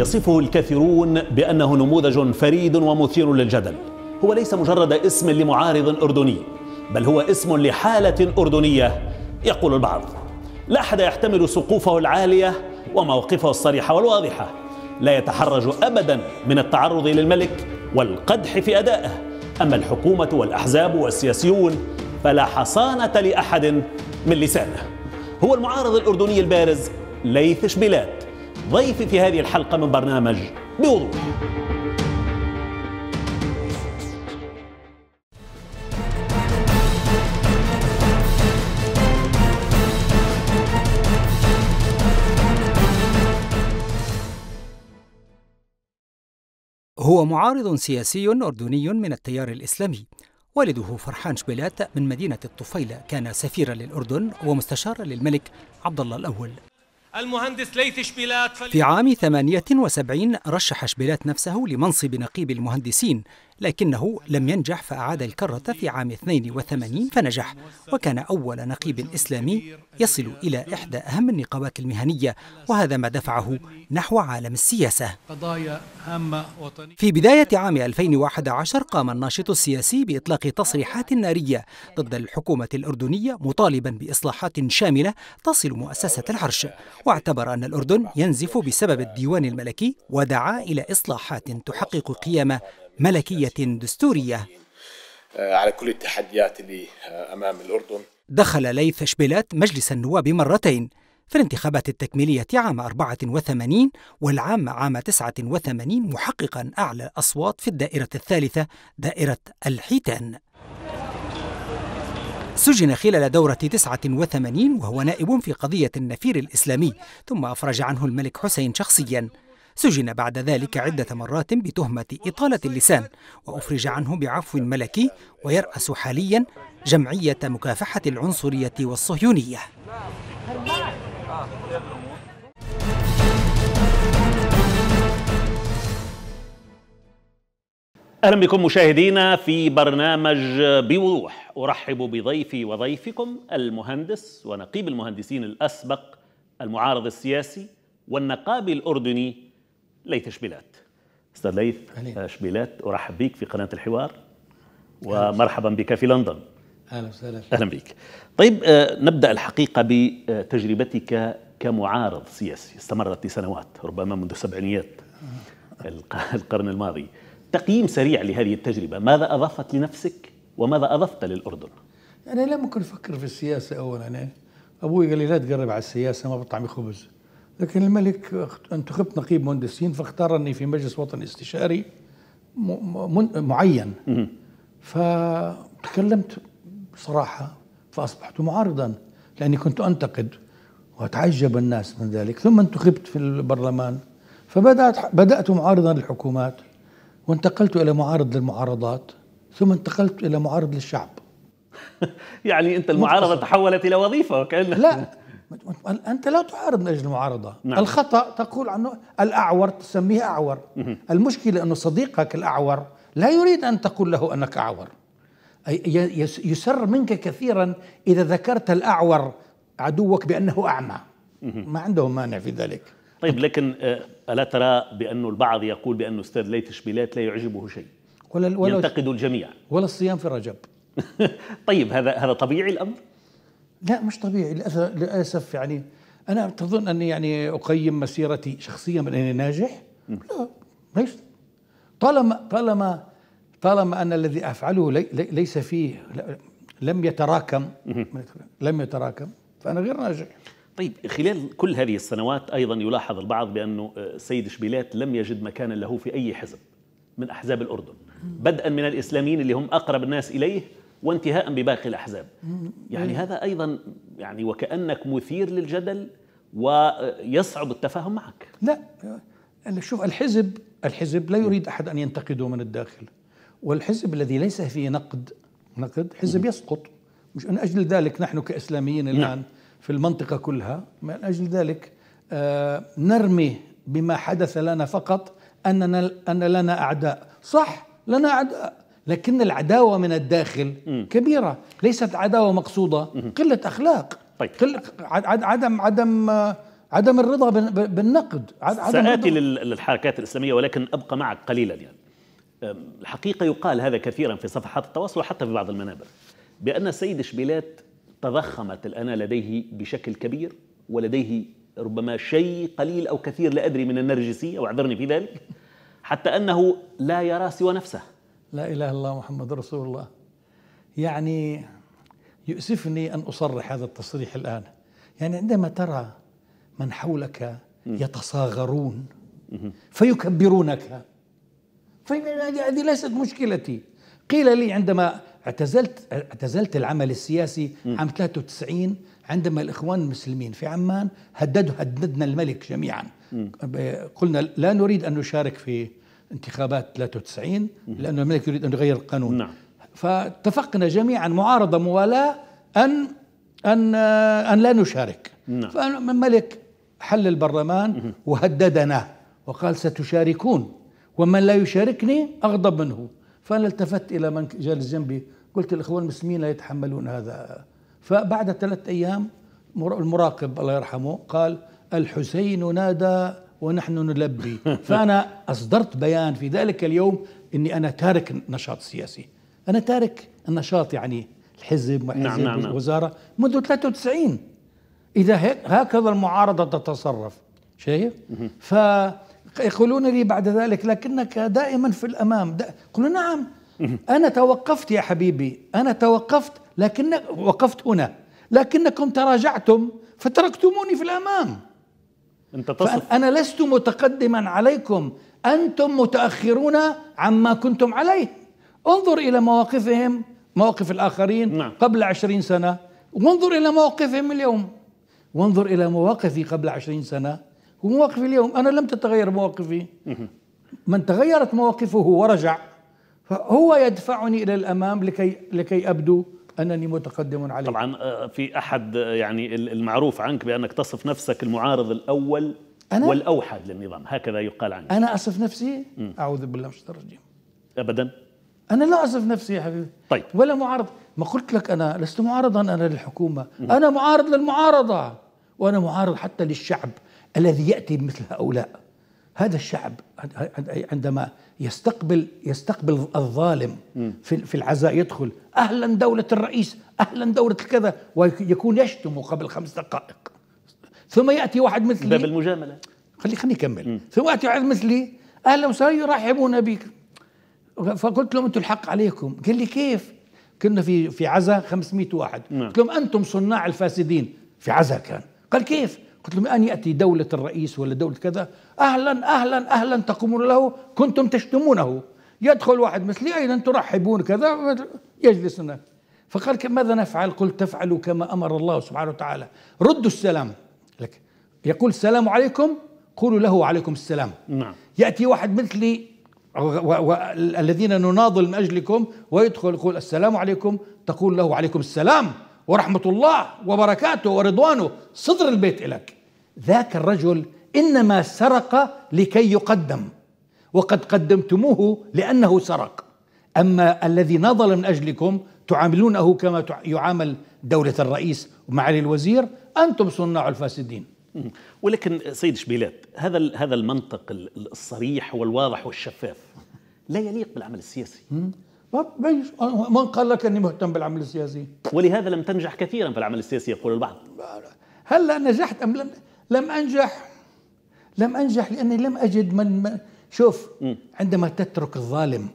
يصفه الكثيرون بأنه نموذج فريد ومثير للجدل هو ليس مجرد اسم لمعارض أردني بل هو اسم لحالة أردنية يقول البعض لا أحد يحتمل سقوفه العالية ومواقفه الصريحة والواضحة لا يتحرج أبدا من التعرض للملك والقدح في أدائه أما الحكومة والأحزاب والسياسيون فلا حصانة لأحد من لسانه هو المعارض الأردني البارز ليث شبيلات ضيفي في هذه الحلقة من برنامج بوضوح هو معارض سياسي أردني من التيار الإسلامي والده فرحان شبيلات من مدينة الطفيلة كان سفيرا للأردن ومستشارا للملك عبد الله الأول المهندس ليث شبيلات في عام 78 رشح شبيلات نفسه لمنصب نقيب المهندسين لكنه لم ينجح فأعاد الكرة في عام 82 فنجح وكان أول نقيب إسلامي يصل إلى إحدى أهم النقابات المهنية وهذا ما دفعه نحو عالم السياسة قضايا هامة وطنية في بداية عام 2011 قام الناشط السياسي بإطلاق تصريحات نارية ضد الحكومة الأردنية مطالبا بإصلاحات شاملة تصل مؤسسة العرش واعتبر أن الأردن ينزف بسبب الديوان الملكي ودعا إلى إصلاحات تحقق قيامة ملكية دستورية آه، على كل التحديات اللي آه، أمام الأردن دخل ليث شبيلات مجلس النواب مرتين في الانتخابات التكميلية عام 84 والعام عام 89 محققا أعلى أصوات في الدائرة الثالثة دائرة الحيتان سجن خلال دورة 89 وهو نائب في قضية النفير الإسلامي ثم أفرج عنه الملك حسين شخصياً سجن بعد ذلك عدة مرات بتهمة إطالة اللسان وأفرج عنه بعفو ملكي ويرأس حاليا جمعية مكافحة العنصرية والصهيونية اهلا بكم مشاهدينا في برنامج بوضوح ارحب بضيفي وضيفكم المهندس ونقيب المهندسين الاسبق المعارض السياسي والنقابي الاردني ليث شبيلات استاذ ليث آه، شبيلات ارحب بك في قناه الحوار ومرحبا بك في لندن اهلا وسهلا اهلا بك طيب آه، نبدا الحقيقه بتجربتك كمعارض سياسي استمرت لسنوات ربما منذ السبعينيات آه. القرن الماضي تقييم سريع لهذه التجربه ماذا اضافت لنفسك وماذا اضفت للاردن انا يعني لم اكن افكر في السياسه اولا ابوي قال لي لا تقرب على السياسه ما بطعم خبز لكن الملك انتخبت نقيب مهندسين فاختارني في مجلس وطني استشاري معين فتكلمت بصراحة فأصبحت معارضا لأني كنت أنتقد وتعجب الناس من ذلك ثم انتخبت في البرلمان فبدأت بدأت معارضا للحكومات وانتقلت إلى معارض للمعارضات ثم انتقلت إلى معارض للشعب يعني أنت المعارضة تحولت إلى وظيفة وكأنها لا أنت لا تعارض من أجل المعارضة نعم. الخطأ تقول عنه الأعور تسميه أعور مه. المشكلة أن صديقك الأعور لا يريد أن تقول له أنك أعور يسر منك كثيرا إذا ذكرت الأعور عدوك بأنه أعمى مه. ما عندهم مانع في ذلك طيب لكن آه، ألا ترى بأنه البعض يقول بأن أستاذ ليتش بيلات لا يعجبه شيء ولا ينتقد الجميع ولا الصيام في رجب طيب هذا هذا طبيعي الأمر لا مش طبيعي للاسف يعني انا تظن اني يعني اقيم مسيرتي شخصيا من اني ناجح؟ لا ليس طالما طالما طالما ان الذي افعله لي ليس فيه لم يتراكم لم يتراكم فانا غير ناجح طيب خلال كل هذه السنوات ايضا يلاحظ البعض بانه السيد شبيلات لم يجد مكانا له في اي حزب من احزاب الاردن بدءا من الاسلاميين اللي هم اقرب الناس اليه وانتهاء بباقي الأحزاب يعني هذا أيضا يعني وكأنك مثير للجدل ويصعب التفاهم معك لا شوف الحزب الحزب لا يريد أحد أن ينتقده من الداخل والحزب الذي ليس فيه نقد نقد حزب يسقط مش من أجل ذلك نحن كإسلاميين الآن نعم. في المنطقة كلها من أجل ذلك آه، نرمي بما حدث لنا فقط أننا أن لنا أعداء صح لنا أعداء لكن العداوه من الداخل كبيره ليست عداوه مقصوده قله اخلاق طيب قل عدم عدم عدم الرضا بالنقد عدم ساتي للحركات الاسلاميه ولكن ابقى معك قليلا يعني الحقيقه يقال هذا كثيرا في صفحات التواصل وحتى في بعض المنابر بان السيد شبيلات تضخمت الان لديه بشكل كبير ولديه ربما شيء قليل او كثير لا ادري من النرجسيه واعذرني في ذلك حتى انه لا يرى سوى نفسه لا إله إلا الله محمد رسول الله يعني يؤسفني أن أصرح هذا التصريح الآن يعني عندما ترى من حولك يتصاغرون فيكبرونك هذه ليست مشكلتي قيل لي عندما اعتزلت اعتزلت العمل السياسي عام 93 عندما الاخوان المسلمين في عمان هددوا هددنا الملك جميعا قلنا لا نريد ان نشارك في انتخابات 93 لأن الملك يريد أن يغير القانون نعم. فاتفقنا جميعا معارضة موالاة أن أن أن لا نشارك نعم. فالملك حل البرلمان وهددنا وقال ستشاركون ومن لا يشاركني أغضب منه فأنا التفت إلى من جالس جنبي قلت الإخوان المسلمين لا يتحملون هذا فبعد ثلاثة أيام المراقب الله يرحمه قال الحسين نادى ونحن نلبي فأنا أصدرت بيان في ذلك اليوم أني أنا تارك النشاط السياسي أنا تارك النشاط يعني الحزب نعم، وحزب نعم نعم منذ 93 إذا هكذا المعارضة تتصرف شايف؟ فيقولون لي بعد ذلك لكنك دائما في الأمام قلوا نعم أنا توقفت يا حبيبي أنا توقفت لكن وقفت هنا لكنكم تراجعتم فتركتموني في الأمام انت تصف انا لست متقدما عليكم انتم متاخرون عما كنتم عليه انظر الى مواقفهم مواقف الاخرين نعم. قبل عشرين سنه وانظر الى مواقفهم اليوم وانظر الى مواقفي قبل عشرين سنه ومواقفي اليوم انا لم تتغير مواقفي من تغيرت مواقفه ورجع فهو يدفعني الى الامام لكي لكي ابدو انني متقدم عليه طبعا آه، في احد آه، يعني المعروف عنك بانك تصف نفسك المعارض الاول أنا والاوحد للنظام هكذا يقال عنك انا اصف نفسي اعوذ بالله من الشيطان الرجيم ابدا انا لا اصف نفسي يا حبيبي طيب ولا معارض ما قلت لك انا لست معارضا انا للحكومه انا معارض للمعارضه وانا معارض حتى للشعب الذي ياتي بمثل هؤلاء هذا الشعب عندما يستقبل يستقبل الظالم في في العزاء يدخل اهلا دوله الرئيس اهلا دوله الكذا ويكون يشتمه قبل خمس دقائق ثم ياتي واحد مثلي باب المجامله خلي خليني اكمل ثم ياتي واحد مثلي اهلا وسهلا يرحبون بك فقلت لهم انتم الحق عليكم قال لي كيف كنا في في عزا 500 واحد نعم. قلت لهم انتم صناع الفاسدين في عزا كان قال كيف قلت لهم أن يأتي دولة الرئيس ولا دولة كذا أهلا أهلا أهلا تقومون له كنتم تشتمونه يدخل واحد مثلي أين ترحبون كذا يجلس هناك فقال ماذا نفعل قلت تفعلوا كما أمر الله سبحانه وتعالى ردوا السلام لك يقول السلام عليكم قولوا له وعليكم السلام نعم. يأتي واحد مثلي والذين نناضل من أجلكم ويدخل يقول السلام عليكم تقول له عليكم السلام ورحمة الله وبركاته ورضوانه صدر البيت لك ذاك الرجل انما سرق لكي يقدم وقد قدمتموه لانه سرق اما الذي نضل من اجلكم تعاملونه كما يعامل دوله الرئيس ومعالي الوزير انتم صناع الفاسدين ولكن سيد شبيلات هذا هذا المنطق الصريح والواضح والشفاف لا يليق بالعمل السياسي من قال لك اني مهتم بالعمل السياسي ولهذا لم تنجح كثيرا في العمل السياسي يقول البعض هل نجحت ام لم لم أنجح لم أنجح لأني لم أجد من, من شوف عندما تترك الظالم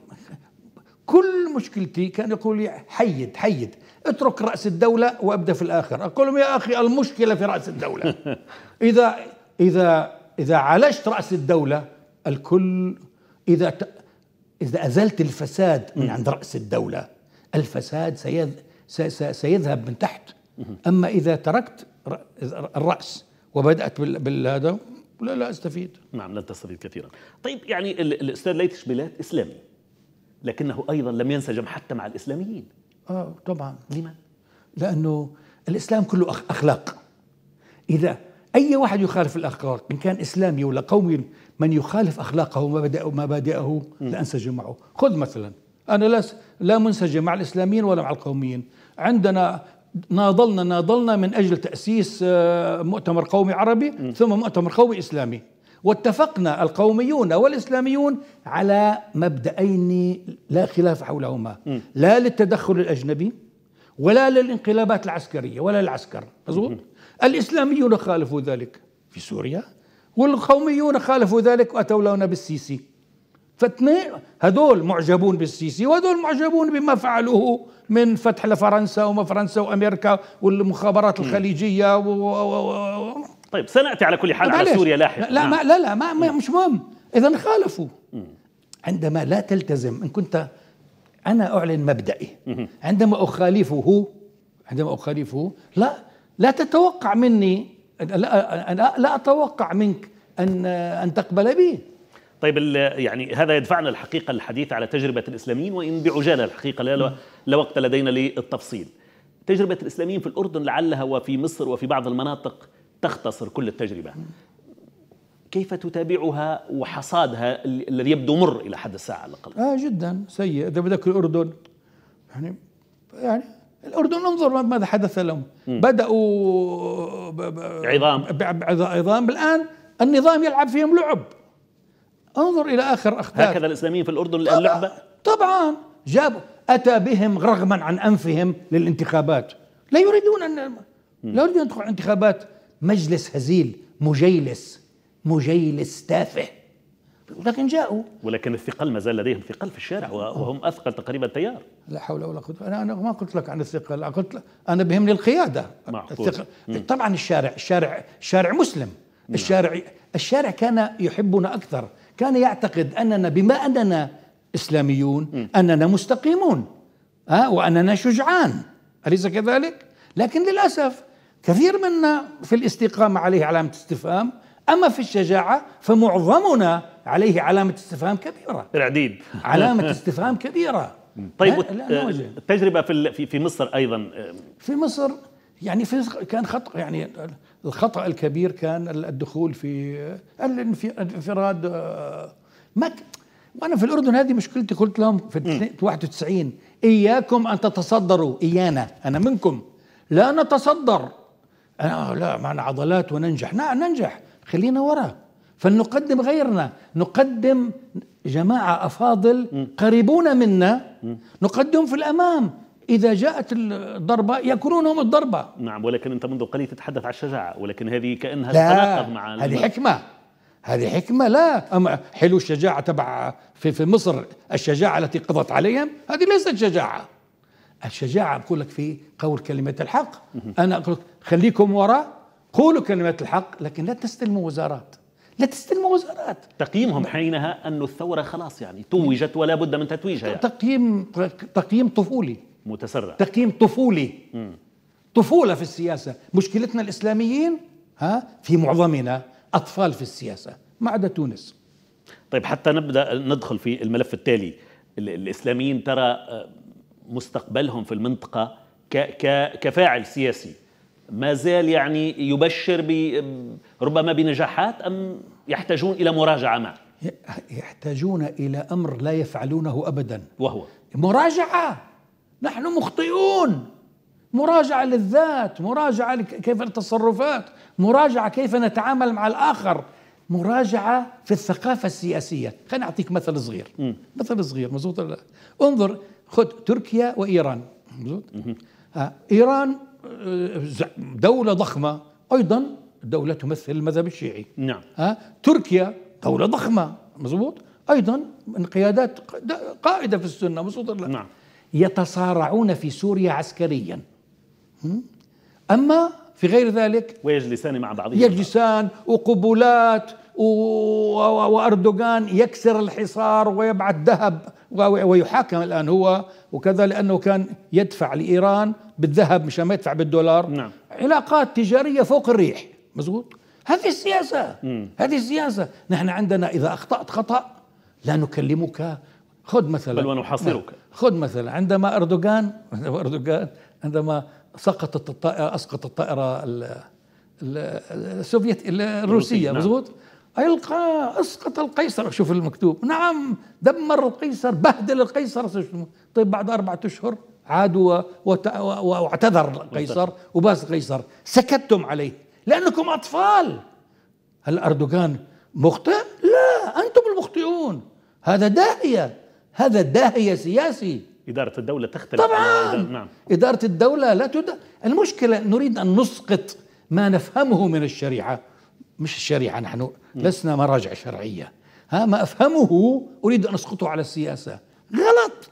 كل مشكلتي كان يقول لي حيد حيد اترك رأس الدولة وأبدأ في الآخر أقول لهم يا أخي المشكلة في رأس الدولة إذا إذا إذا عالجت رأس الدولة الكل إذا إذا أزلت الفساد من عند رأس الدولة الفساد سيذ... سيذهب من تحت أما إذا تركت الرأس وبدات بالهذا لا لا استفيد نعم لن تستفيد كثيرا طيب يعني الاستاذ ليتش بلاد اسلامي لكنه ايضا لم ينسجم حتى مع الاسلاميين اه طبعا لماذا لانه الاسلام كله اخلاق اذا اي واحد يخالف الاخلاق ان كان اسلامي ولا قومي من يخالف اخلاقه ومبادئه مبادئه لا انسجم معه خذ مثلا انا لا لا منسجم مع الاسلاميين ولا مع القوميين عندنا ناضلنا ناضلنا من أجل تأسيس آه، مؤتمر قومي عربي ثم مؤتمر قومي إسلامي واتفقنا القوميون والإسلاميون على مبدئين لا خلاف حولهما لا للتدخل الأجنبي ولا للانقلابات العسكرية ولا للعسكر مزبوط الإسلاميون خالفوا ذلك في سوريا والقوميون خالفوا ذلك وأتوا لنا بالسيسي فاثنين هذول معجبون بالسيسي وهذول معجبون بما فعلوه من فتح لفرنسا وما فرنسا وامريكا والمخابرات الخليجيه و... و... و... طيب سناتي على كل حال على سوريا لاحقا لا ما لا لا ما, ما مش مهم اذا خالفوا عندما لا تلتزم ان كنت انا اعلن مبدئي عندما اخالفه عندما اخالفه لا لا تتوقع مني لا, لا اتوقع منك ان ان تقبل بي طيب يعني هذا يدفعنا الحقيقه للحديث على تجربه الاسلاميين وان بعجاله الحقيقه لا, وقت لدينا للتفصيل. تجربه الاسلاميين في الاردن لعلها وفي مصر وفي بعض المناطق تختصر كل التجربه. كيف تتابعها وحصادها الذي يبدو مر الى حد الساعه على الاقل؟ اه جدا سيء، اذا بدك الاردن يعني يعني الاردن انظر ماذا حدث لهم، بداوا آه، عظام عظام الان النظام يلعب فيهم لعب انظر الى اخر اخطاء هكذا الاسلاميين في الاردن اللعبه طبعا جابوا اتى بهم رغما عن انفهم للانتخابات لا يريدون ان لا يريدون ان يدخلوا انتخابات مجلس هزيل مجيلس مجيلس تافه ولكن جاءوا ولكن الثقل ما زال لديهم ثقل في الشارع وهم اثقل تقريبا تيار لا حول ولا قوه انا انا ما قلت لك عن الثقل قلت لك انا بهمني القياده الثقل. طبعا الشارع الشارع الشارع مسلم نعم. الشارع الشارع كان يحبنا اكثر كان يعتقد أننا بما أننا إسلاميون أننا مستقيمون أه؟ وأننا شجعان أليس كذلك؟ لكن للأسف كثير منا في الاستقامة عليه علامة استفهام أما في الشجاعة فمعظمنا عليه علامة استفهام كبيرة العديد علامة استفهام كبيرة طيب التجربة في في مصر أيضا في مصر يعني في كان خط يعني الخطا الكبير كان الدخول في الانفراد آه، ما وانا في الاردن هذه مشكلتي قلت لهم في 91 اياكم ان تتصدروا ايانا انا منكم لا نتصدر أنا لا معنا عضلات وننجح نعم ننجح خلينا ورا فلنقدم غيرنا نقدم جماعة أفاضل قريبون منا نقدم في الأمام إذا جاءت الضربة يكونون هم الضربة نعم ولكن أنت منذ قليل تتحدث عن الشجاعة ولكن هذه كأنها لا مع هذه حكمة هذه حكمة لا أما حلو الشجاعة تبع في, في مصر الشجاعة التي قضت عليهم هذه ليست شجاعة الشجاعة بقول لك في قول كلمة الحق أنا أقول لك خليكم وراء قولوا كلمة الحق لكن لا تستلموا وزارات لا تستلموا وزارات تقييمهم حينها أن الثورة خلاص يعني توجت ولا بد من تتويجها يعني. تقييم تقييم طفولي متسرع تقييم طفولي طفوله في السياسه مشكلتنا الاسلاميين ها في معظمنا اطفال في السياسه ما عدا تونس طيب حتى نبدا ندخل في الملف التالي الاسلاميين ترى آه، مستقبلهم في المنطقه ك ك كفاعل سياسي ما زال يعني يبشر ب ربما بنجاحات ام يحتاجون الى مراجعه ما يحتاجون الى امر لا يفعلونه ابدا وهو مراجعه نحن مخطئون مراجعة للذات مراجعة كيف التصرفات مراجعة كيف نتعامل مع الآخر مراجعة في الثقافة السياسية خليني أعطيك مثل صغير م. مثل صغير مزبوط لا انظر خذ تركيا وإيران مزبوط آه، إيران آه، دولة ضخمة أيضا دولة تمثل المذهب الشيعي نعم آه، تركيا دولة ضخمة مزبوط أيضا من قيادات قائدة في السنة مزبوط نعم يتصارعون في سوريا عسكريا أما في غير ذلك ويجلسان مع بعضهما يجلسان وقبولات واردوغان يكسر الحصار ويبعث ذهب ويحاكم الان هو وكذا لانه كان يدفع لايران بالذهب مشان ما يدفع بالدولار نعم. علاقات تجاريه فوق الريح مزبوط هذه السياسه مم. هذه السياسه نحن عندنا اذا اخطات خطا لا نكلمك خذ مثلا بل ونحاصرك نعم. خذ مثلا عندما اردوغان عندما اردوغان عندما سقطت الطائره اسقط الطائره السوفيت الروسيه مضبوط نعم. القى اسقط القيصر شوف المكتوب نعم دمر القيصر بهدل القيصر طيب بعد أربعة اشهر عاد واعتذر القيصر وباس القيصر سكتتم عليه لانكم اطفال هل اردوغان مخطئ؟ لا انتم المخطئون هذا داهيه هذا داهية سياسي إدارة الدولة تختلف طبعا إدارة, نعم. إدارة الدولة لا تد... المشكلة نريد أن نسقط ما نفهمه من الشريعة مش الشريعة نحن م. لسنا مراجع شرعية ها ما أفهمه أريد أن أسقطه على السياسة غلط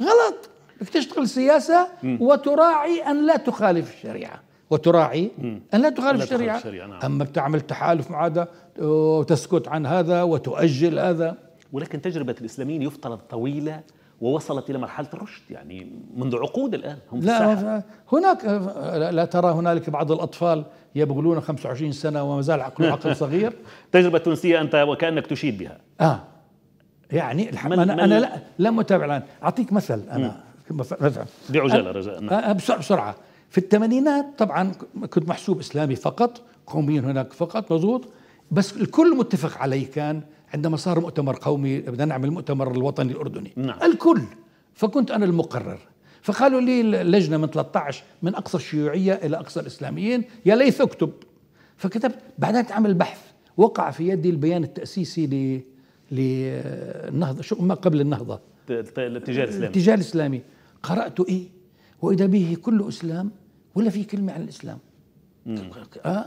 غلط بدك تشتغل سياسة م. وتراعي أن لا تخالف الشريعة وتراعي أن لا تخالف الشريعة, الشريعة نعم. أما بتعمل تحالف مع هذا وتسكت عن هذا وتؤجل هذا ولكن تجربة الإسلاميين يفترض طويلة ووصلت إلى مرحلة الرشد يعني منذ عقود الآن هم في لا الساحة. هناك لا ترى هنالك بعض الأطفال يبغلون 25 سنة وما زال عقله عقل صغير تجربة تونسية أنت وكأنك تشيد بها آه يعني من أنا, من أنا لا, لم أتابع الآن أعطيك مثل أنا بعجالة رجاء نعم. بسرعة في الثمانينات طبعا كنت محسوب إسلامي فقط قوميين هناك فقط مضبوط بس الكل متفق عليه كان عندما صار مؤتمر قومي بدنا نعمل المؤتمر الوطني الاردني نعم. الكل فكنت انا المقرر فقالوا لي اللجنه من 13 من اقصى الشيوعيه الى اقصى الاسلاميين يا ليث اكتب فكتبت بعدين عمل بحث وقع في يدي البيان التاسيسي ل للنهضه شو ما قبل النهضه الاتجاه الاسلامي الاتجاه الاسلامي قرات ايه واذا به كله اسلام ولا في كلمه عن الاسلام مم. اه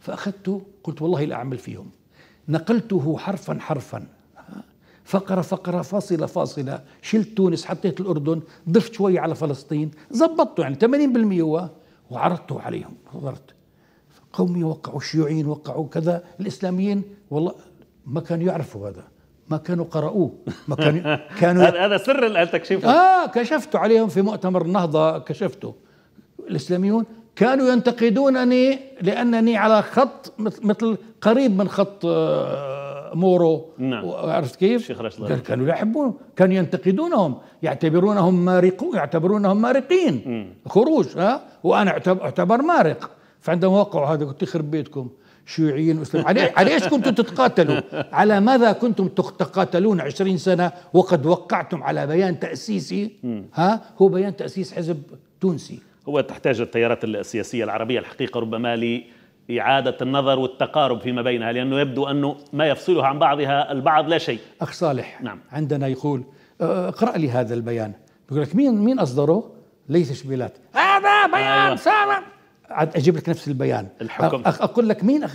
فاخذته قلت والله لا اعمل فيهم نقلته حرفا حرفا فقرة فقرة فاصلة فاصلة شلت تونس حطيت الأردن ضفت شوية على فلسطين زبطته يعني 80% هو وعرضته عليهم حضرت قومي وقعوا الشيوعيين وقعوا كذا الإسلاميين والله ما كانوا يعرفوا هذا ما كانوا قرأوه ما كانوا كانوا هذا سر التكشيف اه كشفته عليهم في مؤتمر النهضة كشفته الإسلاميون كانوا ينتقدونني لانني على خط مثل قريب من خط آه، مورو نعم عرفت كيف؟ شيخ راشد كانوا لا يحبون كانوا ينتقدونهم يعتبرونهم مارقون يعتبرونهم مارقين خروج ها وانا اعتبر مارق فعندما وقعوا هذا قلت يخرب بيتكم شيوعيين واسلام علي, علي ايش كنتم تتقاتلوا على ماذا كنتم تتقاتلون عشرين سنة وقد وقعتم على بيان تأسيسي ها هو بيان تأسيس حزب تونسي هو تحتاج التيارات السياسية العربية الحقيقة ربما لإعادة النظر والتقارب فيما بينها لأنه يبدو أنه ما يفصلها عن بعضها البعض لا شيء أخ صالح نعم. عندنا يقول اقرأ لي هذا البيان يقول لك مين مين أصدره ليس شبيلات هذا بيان سالم أيوة. عاد اجيب لك نفس البيان الحكم اقول لك مين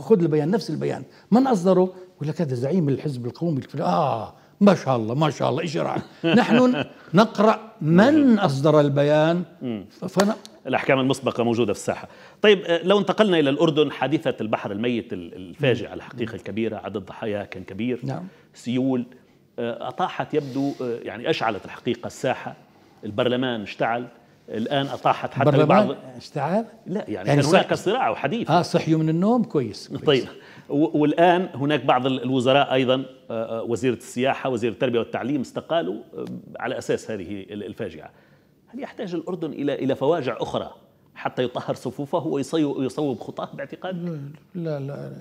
خذ البيان نفس البيان من اصدره يقول لك هذا زعيم الحزب القومي اه ما شاء الله ما شاء الله رأيك نحن نقرأ من أصدر البيان فأنا الأحكام المسبقة موجودة في الساحة طيب آه، لو انتقلنا إلى الأردن حادثة البحر الميت الفاجعة الحقيقة الكبيرة عدد الضحايا كان كبير نعم. سيول آه، أطاحت يبدو آه، يعني أشعلت الحقيقة الساحة البرلمان اشتعل الان اطاحت حتى البعض استعاب؟ لا يعني, يعني كان هناك صراع وحديث اه صحيوا من النوم كويس, كويس. طيب والان هناك بعض الوزراء ايضا آه، آه، وزيره السياحه وزير التربيه والتعليم استقالوا آه، على اساس هذه الفاجعه هل يحتاج الاردن الى الى فواجع اخرى حتى يطهر صفوفه ويصوب خطاه باعتقاد لا لا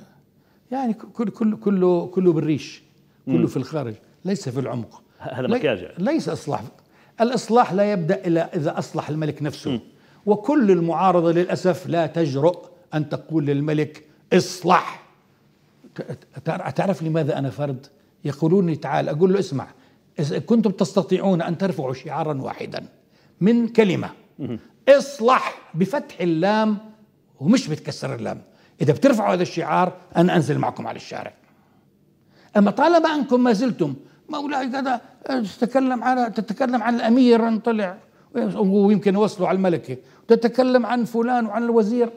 يعني كل كل كله كله بالريش كله م. في الخارج ليس في العمق هذا مكياج ليس اصلاح الإصلاح لا يبدأ إلا إذا أصلح الملك نفسه م. وكل المعارضة للأسف لا تجرؤ أن تقول للملك اصلح تعرف لماذا أنا فرد يقولون لي تعال أقول له اسمع كنتم تستطيعون أن ترفعوا شعارا واحدا من كلمة اصلح بفتح اللام ومش بتكسر اللام إذا بترفعوا هذا الشعار أنا أنزل معكم على الشارع أما طالما أنكم ما زلتم مولاي كذا تتكلم عن تتكلم عن الامير ان طلع ويمكن يوصلوا على الملكه تتكلم عن فلان وعن الوزير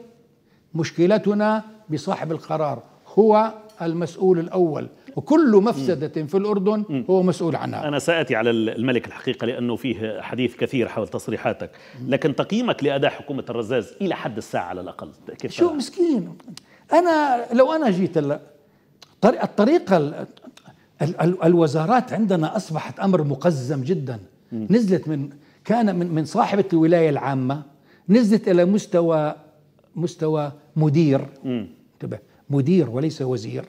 مشكلتنا بصاحب القرار هو المسؤول الاول وكل مفسدة م. في الأردن م. هو مسؤول عنها أنا سأتي على الملك الحقيقة لأنه فيه حديث كثير حول تصريحاتك لكن تقييمك لأداء حكومة الرزاز إلى حد الساعة على الأقل كيف شو مسكين أنا لو أنا جيت هلا الطريقة الوزارات عندنا اصبحت امر مقزم جدا م. نزلت من كان من من صاحبه الولايه العامه نزلت الى مستوى مستوى مدير انتبه مدير وليس وزير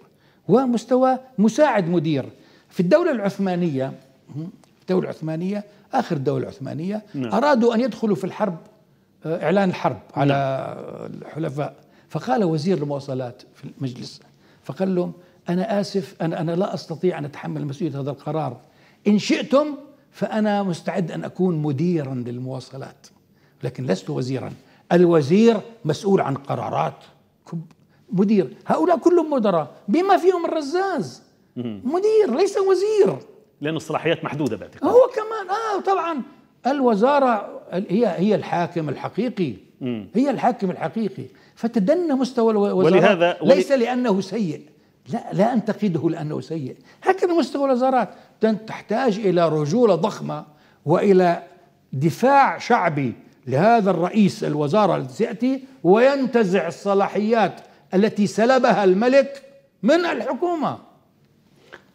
ومستوى مساعد مدير في الدوله العثمانيه الدوله العثمانيه اخر الدوله العثمانيه نعم. ارادوا ان يدخلوا في الحرب آه، اعلان الحرب على نعم. الحلفاء فقال وزير المواصلات في المجلس فقال لهم أنا آسف أنا, أنا لا أستطيع أن أتحمل مسؤولية هذا القرار إن شئتم فأنا مستعد أن أكون مديرا للمواصلات لكن لست وزيرا الوزير مسؤول عن قرارات مدير هؤلاء كلهم مدراء بما فيهم الرزاز مدير ليس وزير لأن الصلاحيات محدودة باعتقاد هو كمان آه طبعا الوزارة هي هي الحاكم الحقيقي هي الحاكم الحقيقي فتدنى مستوى الوزارة ولهذا ولي ليس لأنه سيء لا لا أنتقده لأنه سيء هكذا مستوى الوزارات تحتاج إلى رجولة ضخمة وإلى دفاع شعبي لهذا الرئيس الوزارة التي سيأتي وينتزع الصلاحيات التي سلبها الملك من الحكومة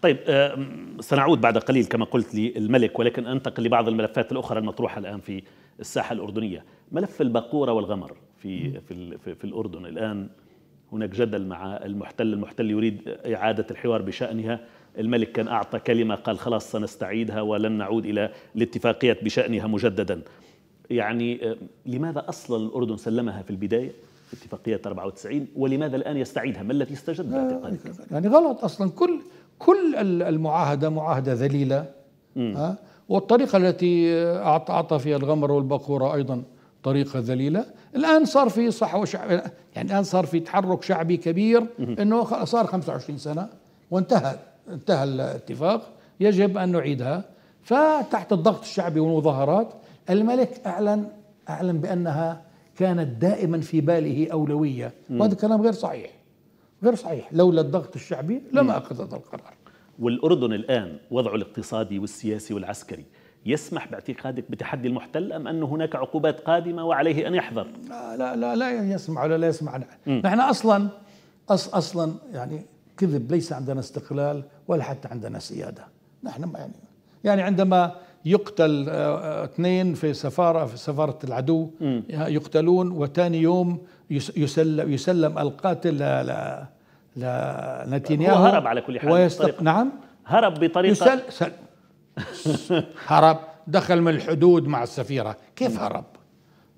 طيب آه، سنعود بعد قليل كما قلت للملك ولكن أنتقل لبعض الملفات الأخرى المطروحة الآن في الساحة الأردنية ملف الباقورة والغمر في, في, في, في الأردن الآن هناك جدل مع المحتل المحتل يريد إعادة الحوار بشأنها الملك كان أعطى كلمة قال خلاص سنستعيدها ولن نعود إلى الاتفاقية بشأنها مجددا يعني آه، لماذا أصلا الأردن سلمها في البداية اتفاقية 94 ولماذا الآن يستعيدها ما الذي استجد يعني غلط أصلا كل كل المعاهدة معاهدة ذليلة ها والطريقة التي آه، أعطى فيها الغمر والبقورة أيضا طريقة ذليلة الآن صار في صحوة شعب يعني الآن صار في تحرك شعبي كبير أنه صار 25 سنة وانتهى انتهى الاتفاق يجب أن نعيدها فتحت الضغط الشعبي والمظاهرات الملك أعلن أعلن بأنها كانت دائما في باله أولوية وهذا كلام غير صحيح غير صحيح لولا الضغط الشعبي لما أخذ هذا القرار والأردن الآن وضعه الاقتصادي والسياسي والعسكري يسمح باعتقادك بتحدي المحتل أم أن هناك عقوبات قادمة وعليه أن يحذر لا لا لا, يسمح ولا لا يسمح نحن أصلا أص أصلا يعني كذب ليس عندنا استقلال ولا حتى عندنا سيادة نحن يعني يعني عندما يقتل آه، آه، اثنين في سفارة في سفارة العدو م. يقتلون وثاني يوم يسلم, يسلم القاتل ل نتنياهو هرب على كل حال ويستق... نعم هرب بطريقة يسل... هرب دخل من الحدود مع السفيرة كيف نعم. هرب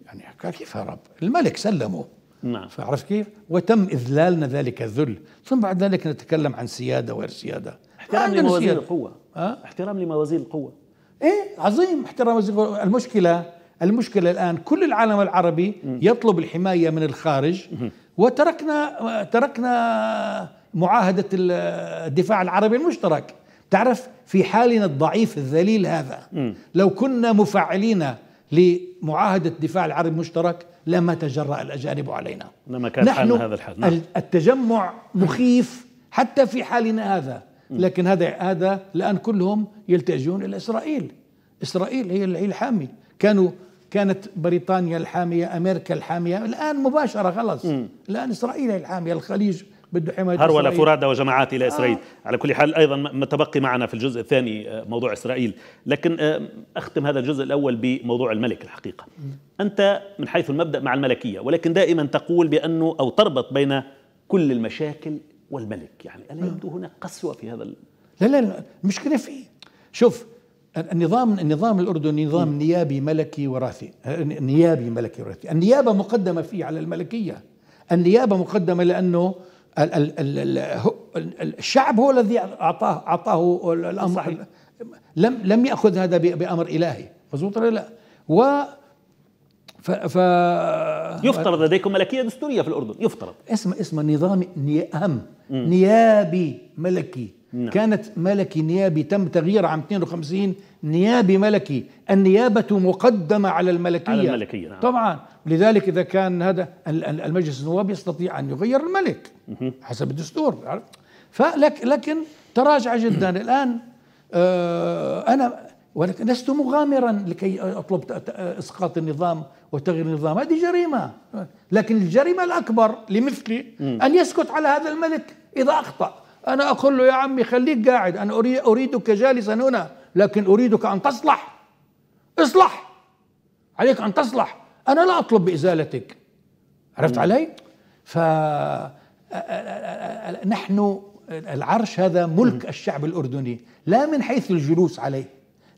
يعني كيف هرب الملك سلمه نعم فعرف كيف وتم إذلالنا ذلك الذل ثم بعد ذلك نتكلم عن سيادة وغير سيادة احترام لموازين القوة أه؟ احترام لموازين القوة ايه عظيم احترام موازين القوة المشكلة المشكلة الآن كل العالم العربي يطلب الحماية من الخارج وتركنا تركنا معاهدة الدفاع العربي المشترك تعرف في حالنا الضعيف الذليل هذا لو كنا مفعلين لمعاهدة دفاع العرب المشترك لما تجرأ الأجانب علينا لما كان نحن حالنا هذا الحال نعم. التجمع مخيف حتى في حالنا هذا لكن هذا هذا الآن كلهم يلتجئون إلى إسرائيل إسرائيل هي الحامي كانوا كانت بريطانيا الحامية أمريكا الحامية الآن مباشرة خلاص الآن إسرائيل هي الحامية الخليج بده حمايه هرولة فرادى وجماعات الى آه. اسرائيل آه. على كل حال ايضا ما تبقي معنا في الجزء الثاني آه، موضوع اسرائيل لكن آه، اختم هذا الجزء الاول بموضوع الملك الحقيقه انت من حيث المبدا مع الملكيه ولكن دائما تقول بانه او تربط بين كل المشاكل والملك يعني الا يبدو هناك قسوه في هذا لا لا المشكله في إيه؟ شوف النظام النظام الاردني نظام نيابي ملكي وراثي نيابي ملكي وراثي النيابه مقدمه فيه على الملكيه النيابه مقدمه لانه الشعب هو الذي اعطاه اعطاه الامر صحيح. لم لم ياخذ هذا بامر الهي مضبوط ولا لا و ف, ف... يفترض لديكم ملكيه دستوريه في الاردن يفترض اسم اسم نظام نيام نيابي ملكي نعم. كانت ملكي نيابي تم تغيير عام 52 نيابي ملكي النيابة مقدمة على الملكية على الملكية نعم. طبعا لذلك إذا كان هذا المجلس النواب يستطيع أن يغير الملك حسب الدستور فلك لكن تراجع جدا الآن آه، أنا ولكن لست مغامرا لكي أطلب إسقاط النظام وتغيير النظام هذه جريمة لكن الجريمة الأكبر لمثلي أن يسكت على هذا الملك إذا أخطأ أنا أقول له يا عمي خليك قاعد أنا أريدك جالسا هنا لكن أريدك أن تصلح اصلح عليك أن تصلح أنا لا أطلب بإزالتك عرفت علي؟ ف نحن العرش هذا ملك الشعب الأردني لا من حيث الجلوس عليه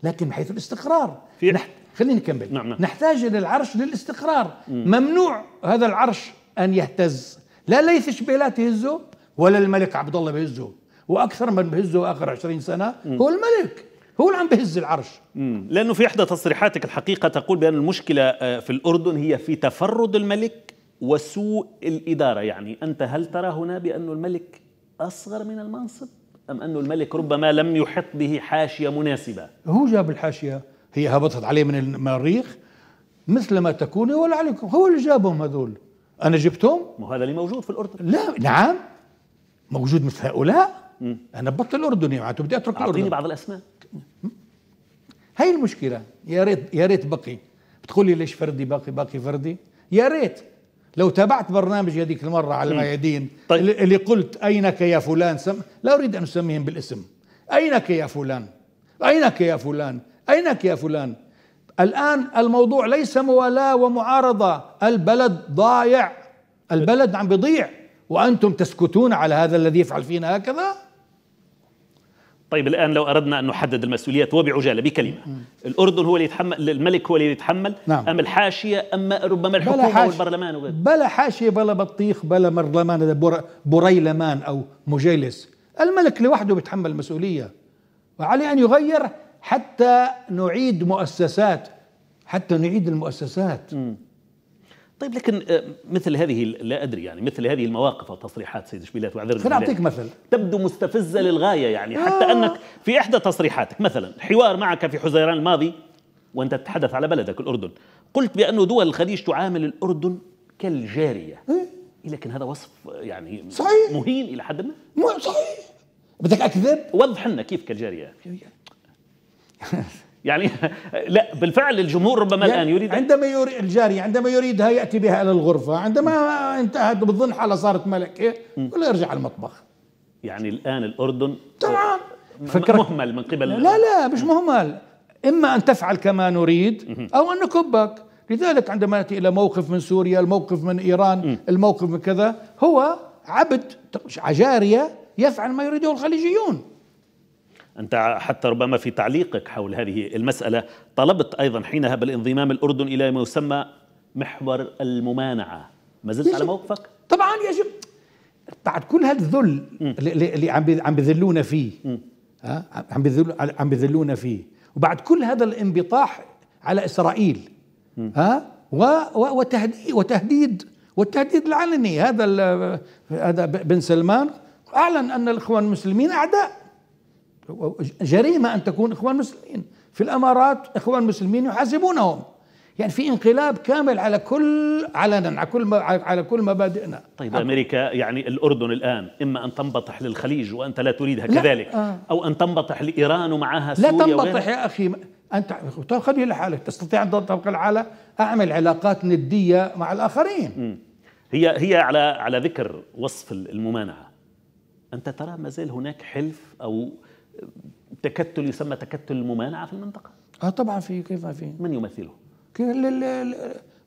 لكن من حيث الاستقرار في خليني نكمل نعم نعم. نحتاج إلى العرش للاستقرار مم. ممنوع هذا العرش أن يهتز لا ليث شبيلات يهزه ولا الملك عبد الله بهزه واكثر من بهزه اخر 20 سنه هو الملك هو اللي عم بهز العرش مم. لانه في احدى تصريحاتك الحقيقه تقول بان المشكله آه، في الاردن هي في تفرد الملك وسوء الاداره يعني انت هل ترى هنا بان الملك اصغر من المنصب ام ان الملك ربما لم يحط به حاشيه مناسبه هو جاب الحاشيه هي هبطت عليه من المريخ مثل ما تكون ولا عليكم هو اللي جابهم هذول انا جبتهم وهذا اللي موجود في الاردن لا نعم موجود مثل هؤلاء انا ببطل اردني معناته بدي اترك الاردن اعطيني بعض الاسماء هاي المشكله يا ريت يا ريت بقي بتقول لي ليش فردي باقي باقي فردي يا ريت لو تابعت برنامج هذيك المره على الميادين طيب. اللي قلت اينك يا فلان سم لا اريد ان اسميهم بالاسم اينك يا فلان اينك يا فلان اينك يا فلان الان الموضوع ليس موالاه ومعارضه البلد ضايع البلد عم بيضيع وأنتم تسكتون على هذا الذي يفعل فينا هكذا طيب الآن لو أردنا أن نحدد المسؤوليات وبعجالة بكلمة الأردن هو اللي يتحمل الملك هو اللي يتحمل نعم. أم الحاشية أم ربما الحكومة والبرلمان وغيره بلا حاشية بلا بطيخ بلا برلمان بريلمان أو مجلس الملك لوحده بيتحمل المسؤولية وعليه أن يغير حتى نعيد مؤسسات حتى نعيد المؤسسات م. طيب لكن آه، مثل هذه لا ادري يعني مثل هذه المواقف او تصريحات سيد شبيلات واعذرني خليني اعطيك مثل تبدو مستفزه للغايه يعني آه. حتى انك في احدى تصريحاتك مثلا حوار معك في حزيران الماضي وانت تتحدث على بلدك الاردن قلت بانه دول الخليج تعامل الاردن كالجاريه إيه؟, إيه، لكن هذا وصف آه، يعني صحيح مهين الى حد ما صحيح بدك اكذب وضح لنا كيف كالجاريه يعني لا بالفعل الجمهور ربما يعني الان يريد عندما يريد الجاري عندما يريدها ياتي بها الى الغرفه عندما انتهت بتظن حالها صارت ملكه ولا يرجع المطبخ يعني الان الاردن طبعا فكرة مهمل من قبل لا لا مش مهمل اما ان تفعل كما نريد او ان نكبك لذلك عندما ناتي الى موقف من سوريا الموقف من ايران الموقف من كذا هو عبد عجاريه يفعل ما يريده الخليجيون أنت حتى ربما في تعليقك حول هذه المسألة طلبت أيضا حينها بالانضمام الأردن إلى ما يسمى محور الممانعة ما زلت على موقفك؟ طبعا يجب بعد كل هذا الذل اللي عم عم بذلونا فيه ها عم بذل عم بذلونا فيه وبعد كل هذا الانبطاح على اسرائيل ها وتهديد وتهديد والتهديد العلني هذا هذا بن سلمان اعلن ان الاخوان المسلمين اعداء جريمة أن تكون إخوان مسلمين في الأمارات إخوان مسلمين يحاسبونهم يعني في انقلاب كامل على كل علنا على كل على كل مبادئنا طيب عم. امريكا يعني الاردن الان اما ان تنبطح للخليج وانت لا تريدها لا. كذلك آه. او ان تنبطح لايران ومعها سوريا لا تنبطح يا اخي انت خذي لحالك تستطيع ان تبقى على اعمل علاقات نديه مع الاخرين م. هي هي على على ذكر وصف الممانعه انت ترى ما زال هناك حلف او تكتل يسمى تكتل الممانعه في المنطقه اه طبعا في كيف ما في من يمثله؟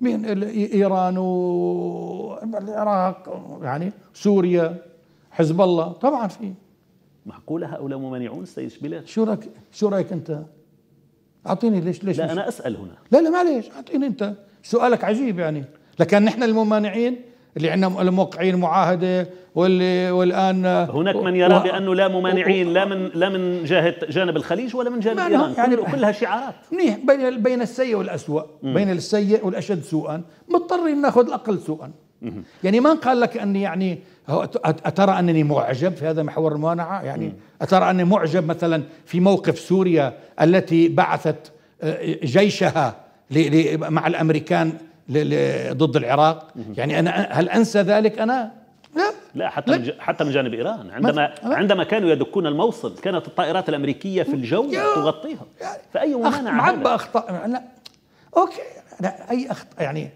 مين ايران والعراق يعني سوريا حزب الله طبعا في معقوله هؤلاء ممانعون سيد شبيلات شو رايك شو رايك انت؟ اعطيني ليش ليش لا انا اسال هنا لا لا معليش اعطيني انت سؤالك عجيب يعني لكن نحن الممانعين اللي عندهم الموقعين معاهده واللي والان هناك من يرى و... بانه لا ممانعين لا من لا من جهه جانب الخليج ولا من جانب ايران يعني كلها شعارات منيح بين بين السيء والاسوء بين السيء والاشد سوءا مضطرين ناخذ الاقل سوءا يعني من قال لك اني يعني أترى أنني معجب في هذا محور الممانعة يعني أترى أني معجب مثلا في موقف سوريا التي بعثت آه، جيشها مع الأمريكان ضد العراق يعني انا هل انسى ذلك انا لا لا حتى من حتى من جانب ايران عندما عندما كانوا يدكون الموصل كانت الطائرات الامريكيه في الجو تغطيها فاي مانع معبى اخطاء لا اوكي لا اي اخطاء يعني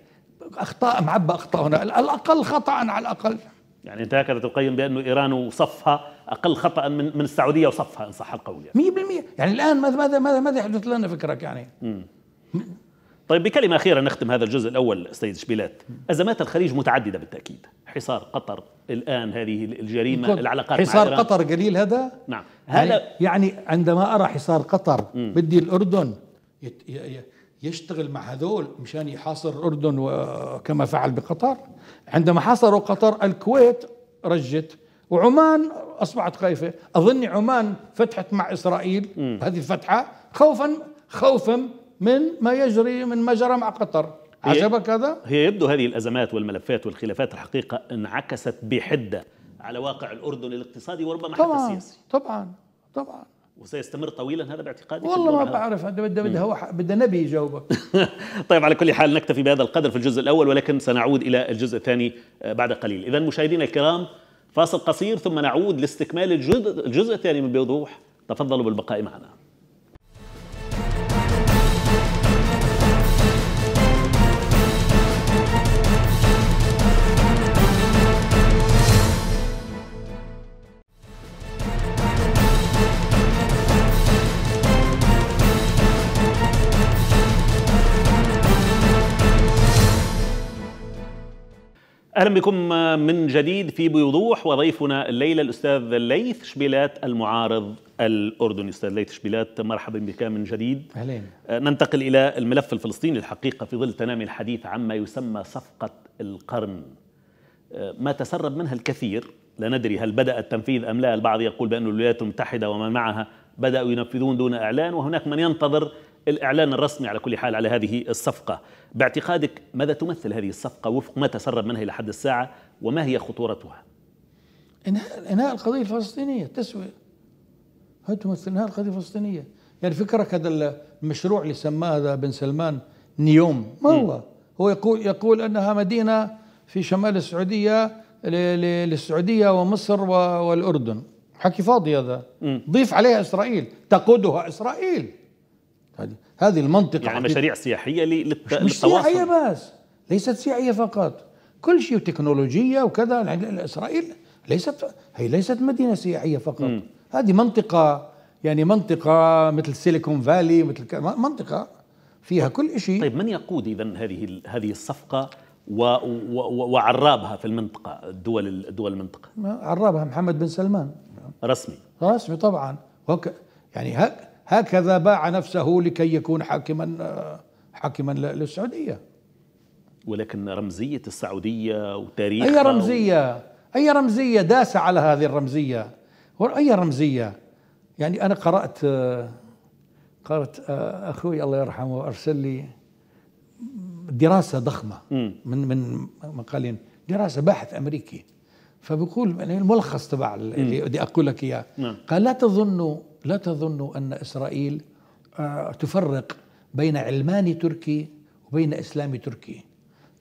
اخطاء معبى اخطاء هنا الاقل خطا على الاقل يعني انت هكذا تقيم بانه ايران وصفها اقل خطا من من السعوديه وصفها ان صح القول يعني 100% يعني الان ماذا ماذا ماذا ماذا يحدث لنا فكرك يعني؟ طيب بكلمة أخيرة نختم هذا الجزء الأول سيد شبيلات أزمات الخليج متعددة بالتأكيد حصار قطر الآن هذه الجريمة العلاقات حصار مع قطر قليل هذا نعم يعني هل... يعني عندما أرى حصار قطر مم. بدي الأردن يشتغل مع هذول مشان يحاصر الأردن وكما فعل بقطر عندما حاصروا قطر الكويت رجت وعمان أصبحت خايفة أظن عمان فتحت مع إسرائيل مم. هذه الفتحة خوفا خوفا من ما يجري من ما جرى مع قطر عجبك هذا؟ هي يبدو هذه الأزمات والملفات والخلافات الحقيقة انعكست بحدة على واقع الأردن الاقتصادي وربما حتى السياسي طبعا طبعا وسيستمر طويلا هذا باعتقادك والله ما بعرف هذا بدنا بدها بدنا نبي يجاوبك طيب على كل حال نكتفي بهذا القدر في الجزء الاول ولكن سنعود الى الجزء الثاني آه، بعد قليل اذا مشاهدينا الكرام فاصل قصير ثم نعود لاستكمال الجزء الثاني من بوضوح تفضلوا بالبقاء معنا اهلا بكم من جديد في بوضوح وضيفنا الليله الاستاذ ليث شبيلات المعارض الاردني استاذ ليث شبيلات مرحبا بك من جديد اهلين أه، ننتقل الى الملف الفلسطيني الحقيقه في ظل تنامي الحديث عما يسمى صفقه القرن أه، ما تسرب منها الكثير لا ندري هل بدا التنفيذ ام لا البعض يقول بان الولايات المتحده ومن معها بداوا ينفذون دون اعلان وهناك من ينتظر الإعلان الرسمي على كل حال على هذه الصفقة باعتقادك ماذا تمثل هذه الصفقة وفق ما تسرب منها إلى حد الساعة وما هي خطورتها إنهاء, إنهاء القضية الفلسطينية التسوية هل تمثل إنهاء القضية الفلسطينية يعني فكرك هذا المشروع اللي سماه هذا بن سلمان نيوم ما هو هو يقول, يقول أنها مدينة في شمال السعودية للسعودية ومصر والأردن حكي فاضي هذا ضيف عليها إسرائيل تقودها إسرائيل هذه هذه المنطقة يعني مشاريع سياحية للتواصل مش, سياحية بس ليست سياحية فقط كل شيء وتكنولوجيا وكذا يعني إسرائيل ليست هي ليست مدينة سياحية فقط م. هذه منطقة يعني منطقة مثل سيليكون فالي مثل منطقة فيها كل شيء طيب من يقود إذا هذه هذه الصفقة و... و... وعرابها في المنطقة دول دول المنطقة عرابها محمد بن سلمان رسمي رسمي طبعا يعني هك هكذا باع نفسه لكي يكون حاكما حاكما للسعوديه ولكن رمزيه السعوديه وتاريخها اي رمزيه و... اي رمزيه داس على هذه الرمزيه اي رمزيه يعني انا قرات قرات آه، اخوي الله يرحمه ارسل لي دراسه ضخمه من من مقالين دراسه باحث امريكي فبيقول يعني الملخص تبع اللي بدي اقول لك اياه نعم. قال لا تظنوا لا تظنوا أن إسرائيل آه، تفرق بين علماني تركي وبين إسلامي تركي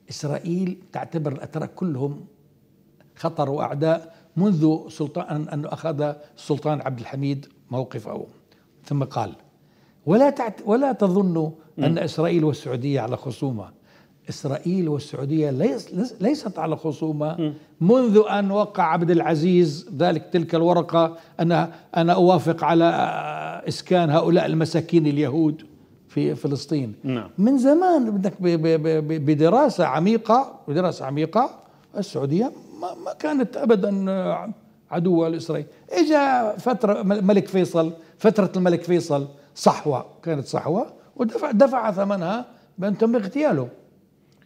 إسرائيل تعتبر الأتراك كلهم خطر وأعداء منذ سلطان أن أخذ السلطان عبد الحميد موقفه ثم قال ولا تعت ولا تظنوا أن إسرائيل والسعودية على خصومة إسرائيل والسعودية ليس ليست على خصومة منذ أن وقع عبد العزيز ذلك تلك الورقة أنا أنا أوافق على آه، إسكان هؤلاء المساكين اليهود في فلسطين نعم. من زمان بدك بدراسة عميقة بدراسة عميقة السعودية ما كانت أبدا آه، عدوة لإسرائيل إجا فترة ملك فيصل فترة الملك فيصل صحوة كانت صحوة ودفع دفع ثمنها بأن تم اغتياله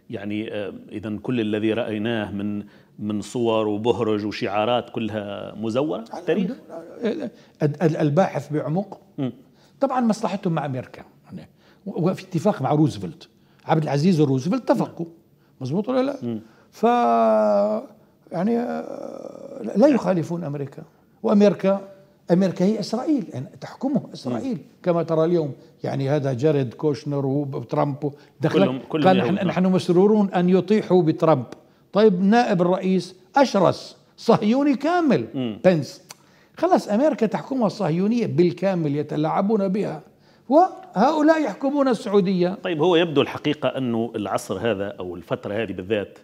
يعني آه، اذا كل الذي رايناه من من صور وبهرج وشعارات كلها مزوره في التاريخ الباحث بعمق طبعا مصلحتهم مع امريكا يعني وفي اتفاق مع روزفلت عبد العزيز وروزفلت اتفقوا مزبوط ولا لا؟ ف يعني آه، لا يخالفون امريكا وامريكا أمريكا هي إسرائيل يعني تحكمه إسرائيل م. كما ترى اليوم يعني هذا جاريد كوشنر وترامب دخل قال نحن مسرورون أن يطيحوا بترامب طيب نائب الرئيس أشرس صهيوني كامل م. بنس خلاص أمريكا تحكمها الصهيونية بالكامل يتلاعبون بها وهؤلاء يحكمون السعودية طيب هو يبدو الحقيقة أنه العصر هذا أو الفترة هذه بالذات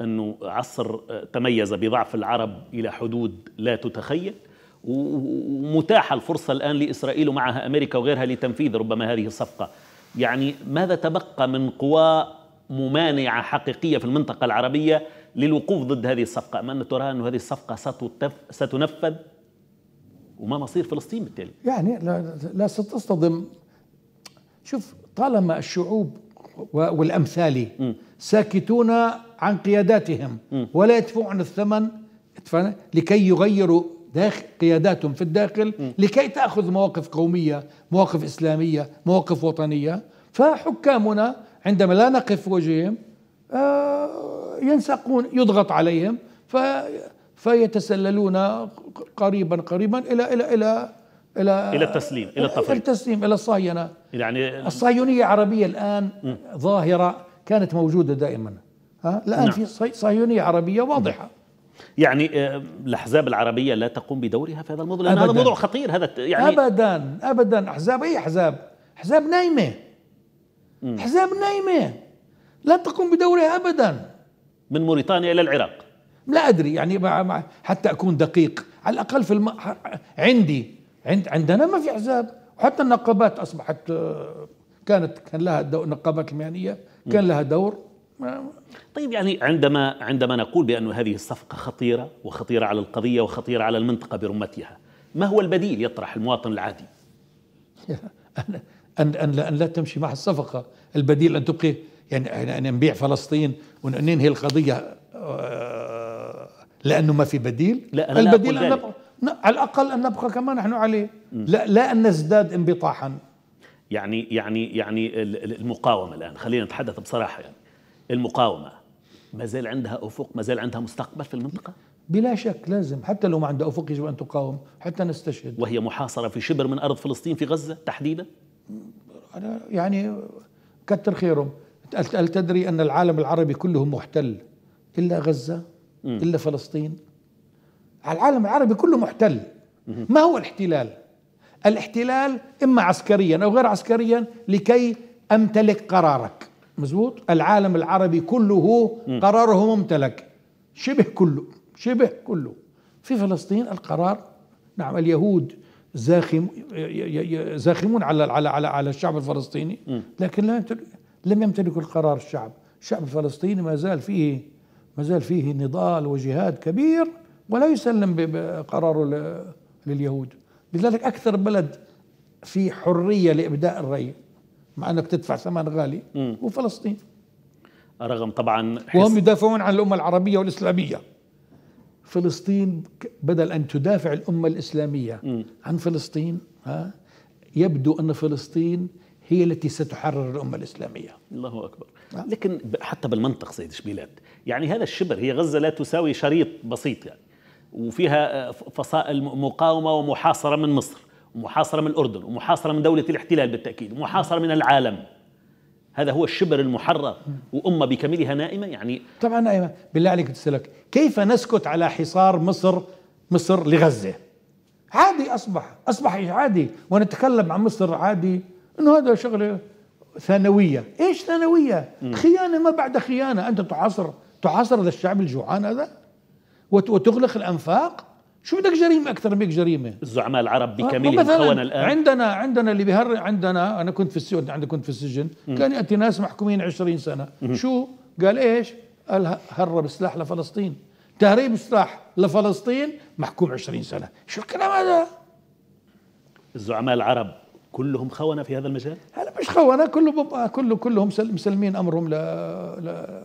أنه عصر تميز بضعف العرب إلى حدود لا تتخيل ومتاحة الفرصة الآن لإسرائيل ومعها أمريكا وغيرها لتنفيذ ربما هذه الصفقة يعني ماذا تبقى من قوى ممانعة حقيقية في المنطقة العربية للوقوف ضد هذه الصفقة أم أن ترى أن هذه الصفقة ستنفذ وما مصير فلسطين بالتالي يعني لا, لا ستصطدم شوف طالما الشعوب والأمثال ساكتون عن قياداتهم م. ولا يدفعون الثمن لكي يغيروا داخل قياداتهم في الداخل لكي تأخذ مواقف قومية مواقف إسلامية مواقف وطنية فحكامنا عندما لا نقف وجههم آه، ينسقون يضغط عليهم فيتسللون قريبا قريبا الى الى الى الى الى التسليم الى التفريط الى التسليم الى الصهيونة يعني الصهيونيه العربيه الان م. ظاهره كانت موجوده دائما ها الان نعم. في صهيونيه عربيه واضحه م. يعني آه، الاحزاب العربيه لا تقوم بدورها في هذا الموضوع لان هذا موضوع خطير هذا يعني ابدا ابدا احزاب اي احزاب احزاب نايمه احزاب نايمه لا تقوم بدورها ابدا من موريتانيا الى العراق لا ادري يعني حتى اكون دقيق على الاقل في الم... عندي عند عندنا ما في احزاب وحتى النقابات اصبحت آه، كانت كان لها دو... النقابات المهنيه كان لها دور طيب يعني عندما عندما نقول بأن هذه الصفقة خطيرة وخطيرة على القضية وخطيرة على المنطقة برمتها ما هو البديل يطرح المواطن العادي أن, أن, لا, أن لا تمشي مع الصفقة البديل أن تبقي يعني, يعني، أن نبيع فلسطين وأن ننهي القضية آه، لأنه ما في بديل لا أنا البديل لا أن نبقى على الأقل أن نبقى كما نحن عليه لا, لا أن نزداد انبطاحا يعني يعني يعني المقاومة الآن خلينا نتحدث بصراحة يعني المقاومه ما زال عندها افق ما زال عندها مستقبل في المنطقه بلا شك لازم حتى لو ما عندها افق يجب ان تقاوم حتى نستشهد وهي محاصره في شبر من ارض فلسطين في غزه تحديدا انا يعني كتر خيرهم هل تدري ان العالم العربي كله محتل الا غزه م. الا فلسطين العالم العربي كله محتل ما هو الاحتلال الاحتلال اما عسكريا او غير عسكريا لكي امتلك قرارك مزبوط العالم العربي كله قراره ممتلك شبه كله شبه كله في فلسطين القرار نعم اليهود زاخم زاخمون على على على على الشعب الفلسطيني لكن لم لم يمتلك القرار الشعب الشعب الفلسطيني ما زال فيه ما زال فيه نضال وجهاد كبير ولا يسلم بقراره لليهود لذلك أكثر بلد في حرية لإبداء الرأي مع انك تدفع ثمن غالي هو وفلسطين رغم طبعا وهم يدافعون عن الامه العربيه والاسلاميه فلسطين بدل ان تدافع الامه الاسلاميه م. عن فلسطين ها يبدو ان فلسطين هي التي ستحرر الامه الاسلاميه الله اكبر ها؟ نعم. لكن حتى بالمنطق سيد شبيلات يعني هذا الشبر هي غزه لا تساوي شريط بسيط يعني وفيها آه، فصائل مقاومه ومحاصره من مصر ومحاصرة من الأردن ومحاصرة من دولة الاحتلال بالتأكيد ومحاصرة من العالم هذا هو الشبر المحرر وأمة بكاملها نائمة يعني طبعا نائمة بالله عليك تسألك كيف نسكت على حصار مصر مصر لغزة عادي أصبح أصبح عادي ونتكلم عن مصر عادي أنه هذا شغلة ثانوية إيش ثانوية خيانة ما بعد خيانة أنت تحاصر تحاصر هذا الشعب الجوعان هذا وتغلق الأنفاق شو بدك جريمه اكثر من هيك جريمه الزعماء العرب آه، بكاملهم خونه الان عندنا عندنا اللي بيهر عندنا انا كنت في السجن عندي كنت في السجن م. كان ياتي ناس محكومين 20 سنه م. شو قال ايش قال هرب سلاح لفلسطين تهريب سلاح لفلسطين محكوم 20 سنه شو الكلام هذا الزعماء العرب كلهم خونه في هذا المجال هلا مش خونه كله كله كلهم مسلمين امرهم ل... ل...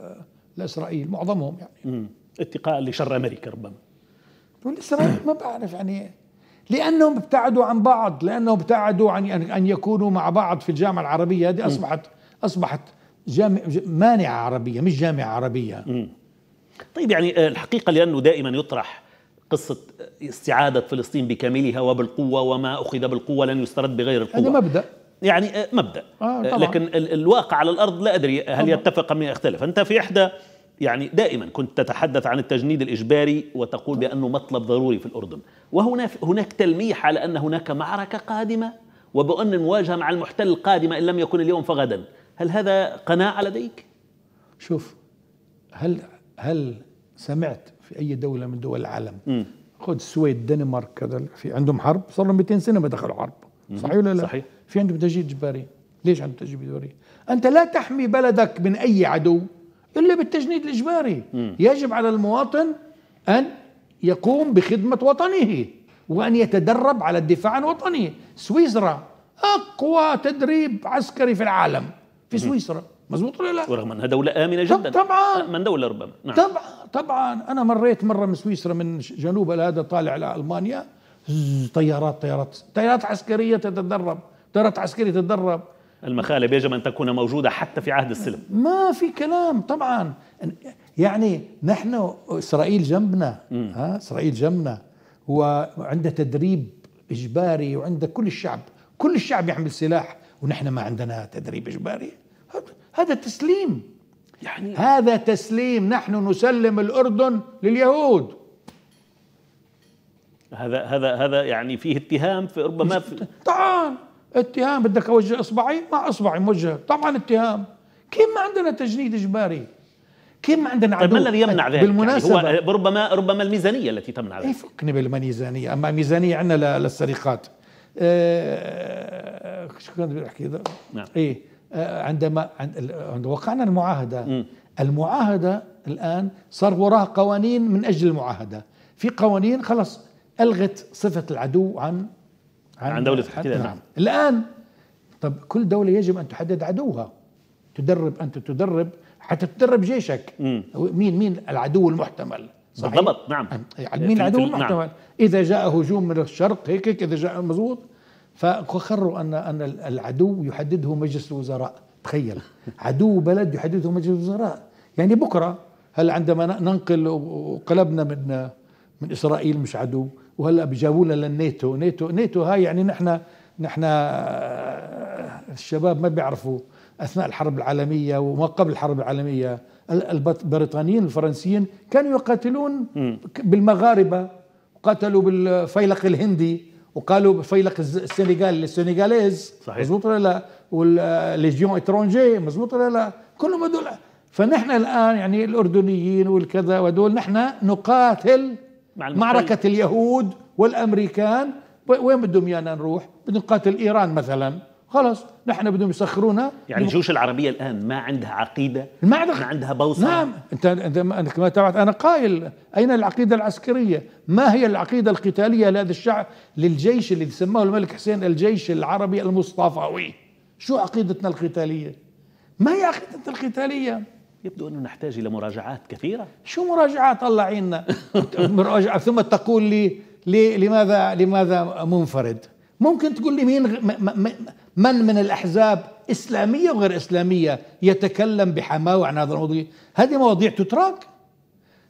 لاسرائيل معظمهم يعني م. اتقاء لشر امريكا ربما والإسرائيل ما بعرف يعني لأنهم ابتعدوا عن بعض لأنهم ابتعدوا عن أن يكونوا مع بعض في الجامعة العربية هذه أصبحت أصبحت جامع مانعة عربية مش جامعة عربية طيب يعني آه، الحقيقة لأنه دائما يطرح قصة آه، استعادة فلسطين بكاملها وبالقوة وما أخذ بالقوة لن يسترد بغير القوة هذا مبدأ يعني آه، مبدأ آه طبعا. لكن الواقع على الأرض لا أدري هل طبعا. يتفق أم يختلف أنت في إحدى يعني دائما كنت تتحدث عن التجنيد الإجباري وتقول نعم. بأنه مطلب ضروري في الأردن وهناك هناك تلميح على أن هناك معركة قادمة وبأن المواجهة مع المحتل قادمة إن لم يكن اليوم فغدا هل هذا قناعة لديك؟ شوف هل هل سمعت في أي دولة من دول العالم خذ السويد الدنمارك كذا في عندهم حرب صار لهم 200 سنة ما دخلوا حرب صحيح ولا لا؟ صحيح في عندهم تجنيد إجباري ليش عندهم تجنيد إجباري؟ أنت لا تحمي بلدك من أي عدو إلا بالتجنيد الإجباري يجب على المواطن أن يقوم بخدمة وطنه وأن يتدرب على الدفاع عن وطنه سويسرا أقوى تدريب عسكري في العالم في سويسرا مزبوط ولا لا؟ ورغم انها دوله امنه جدا طبعا آه، من دوله ربما نعم. طبعا طبعا انا مريت مره من سويسرا من جنوب هذا طالع على المانيا طيارات طيارات طيارات عسكريه تتدرب طيارات عسكريه تتدرب المخالب يجب أن تكون موجودة حتى في عهد السلم ما في كلام طبعا يعني نحن إسرائيل جنبنا ها إسرائيل جنبنا وعنده تدريب إجباري وعنده كل الشعب كل الشعب يحمل سلاح ونحن ما عندنا تدريب إجباري هذا تسليم يعني هذا تسليم نحن نسلم الأردن لليهود هذا هذا هذا يعني فيه اتهام في ربما في طبعا اتهام بدك اوجه اصبعي مع اصبعي موجه طبعا اتهام كيف ما عندنا تجنيد اجباري كيف ما عندنا عدو طيب ما الذي يمنع طيب، ذلك يعني بالمناسبة يعني هو آه، ربما ربما الميزانية التي تمنع ذلك يفكني بالميزانية أما ميزانية عندنا للسرقات ايه شو كنت بدي بحكي نعم إيه آه، عندما عند وقعنا المعاهدة م. المعاهدة الآن صار وراها قوانين من أجل المعاهدة في قوانين خلص ألغت صفة العدو عن عن, عن دولة الاحتلال نعم. نعم الآن طب كل دولة يجب أن تحدد عدوها تدرب أنت تدرب حتى تدرب جيشك مم. مين مين العدو المحتمل صحيح؟ بالضبط نعم يعني مين العدو نعم. المحتمل نعم. إذا جاء هجوم من الشرق هيك هيك إذا جاء مضبوط فقرروا أن أن العدو يحدده مجلس الوزراء تخيل عدو بلد يحدده مجلس الوزراء يعني بكرة هل عندما ننقل وقلبنا من من إسرائيل مش عدو وهلا بجابوا لنا للناتو ناتو ناتو هاي يعني نحن نحن آه، الشباب ما بيعرفوا اثناء الحرب العالميه وما قبل الحرب العالميه البريطانيين الفرنسيين كانوا يقاتلون بالمغاربه قتلوا بالفيلق الهندي وقالوا بفيلق السنغال السنغاليز صحيح مزبوط ولا لا والليجيون اترونجي مزبوط ولا لا كلهم هذول فنحن الان يعني الاردنيين والكذا وهذول نحن نقاتل مع معركة اليهود والأمريكان وين بدهم إيانا نروح بدنا نقاتل إيران مثلا خلص نحن بدهم يسخرونا يعني الجيوش العربية الآن ما عندها عقيدة ما عندها, ما عندها بوصة نعم أنت أنت ما تبعت أنا قائل أين العقيدة العسكرية ما هي العقيدة القتالية لهذا الشعب للجيش اللي سماه الملك حسين الجيش العربي المصطفوي شو عقيدتنا القتالية ما هي عقيدتنا القتالية يبدو أنه نحتاج إلى مراجعات كثيرة شو مراجعات الله عيننا مراجعة ثم تقول لي لماذا لماذا منفرد ممكن تقول لي مين من من الأحزاب إسلامية وغير إسلامية يتكلم بحماوة عن هذا الموضوع هذه مواضيع تترك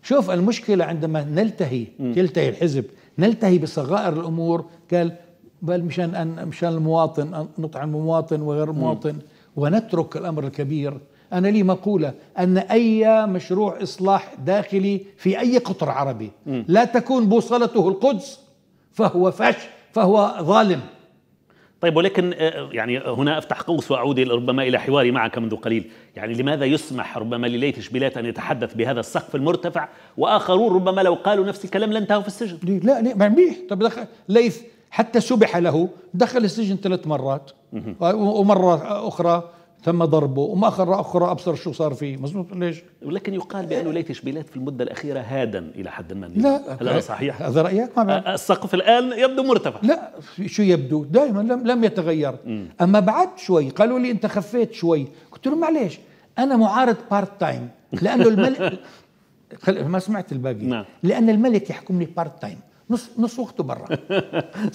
شوف المشكلة عندما نلتهي يلتهي الحزب نلتهي بصغائر الأمور قال بل مشان أن مشان المواطن نطعم مواطن وغير مواطن ونترك الأمر الكبير أنا لي مقولة أن أي مشروع إصلاح داخلي في أي قطر عربي لا تكون بوصلته القدس فهو فش فهو ظالم طيب ولكن آه، يعني هنا افتح قوس واعود ربما الى حواري معك منذ قليل، يعني لماذا يسمح ربما لليث شبيلات ان يتحدث بهذا السقف المرتفع واخرون ربما لو قالوا نفس الكلام لانتهوا في السجن؟ لا لا منيح طب دخل ليث حتى سبح له دخل السجن ثلاث مرات ومره اخرى تم ضربه وما قرأ أخرى أبصر شو صار فيه مزبوط ليش ولكن يقال بأنه ليتش بلاد في المدة الأخيرة هادا إلى حد ما لا هذا صحيح؟ هذا رأيك ما السقف الآن يبدو مرتفع لا شو يبدو دائما لم, لم يتغير م. أما بعد شوي قالوا لي أنت خفيت شوي قلت لهم معليش أنا معارض بارت تايم لأنه الملك ما سمعت الباقي نعم. لأن الملك يحكمني بارت تايم نص نص وقته برا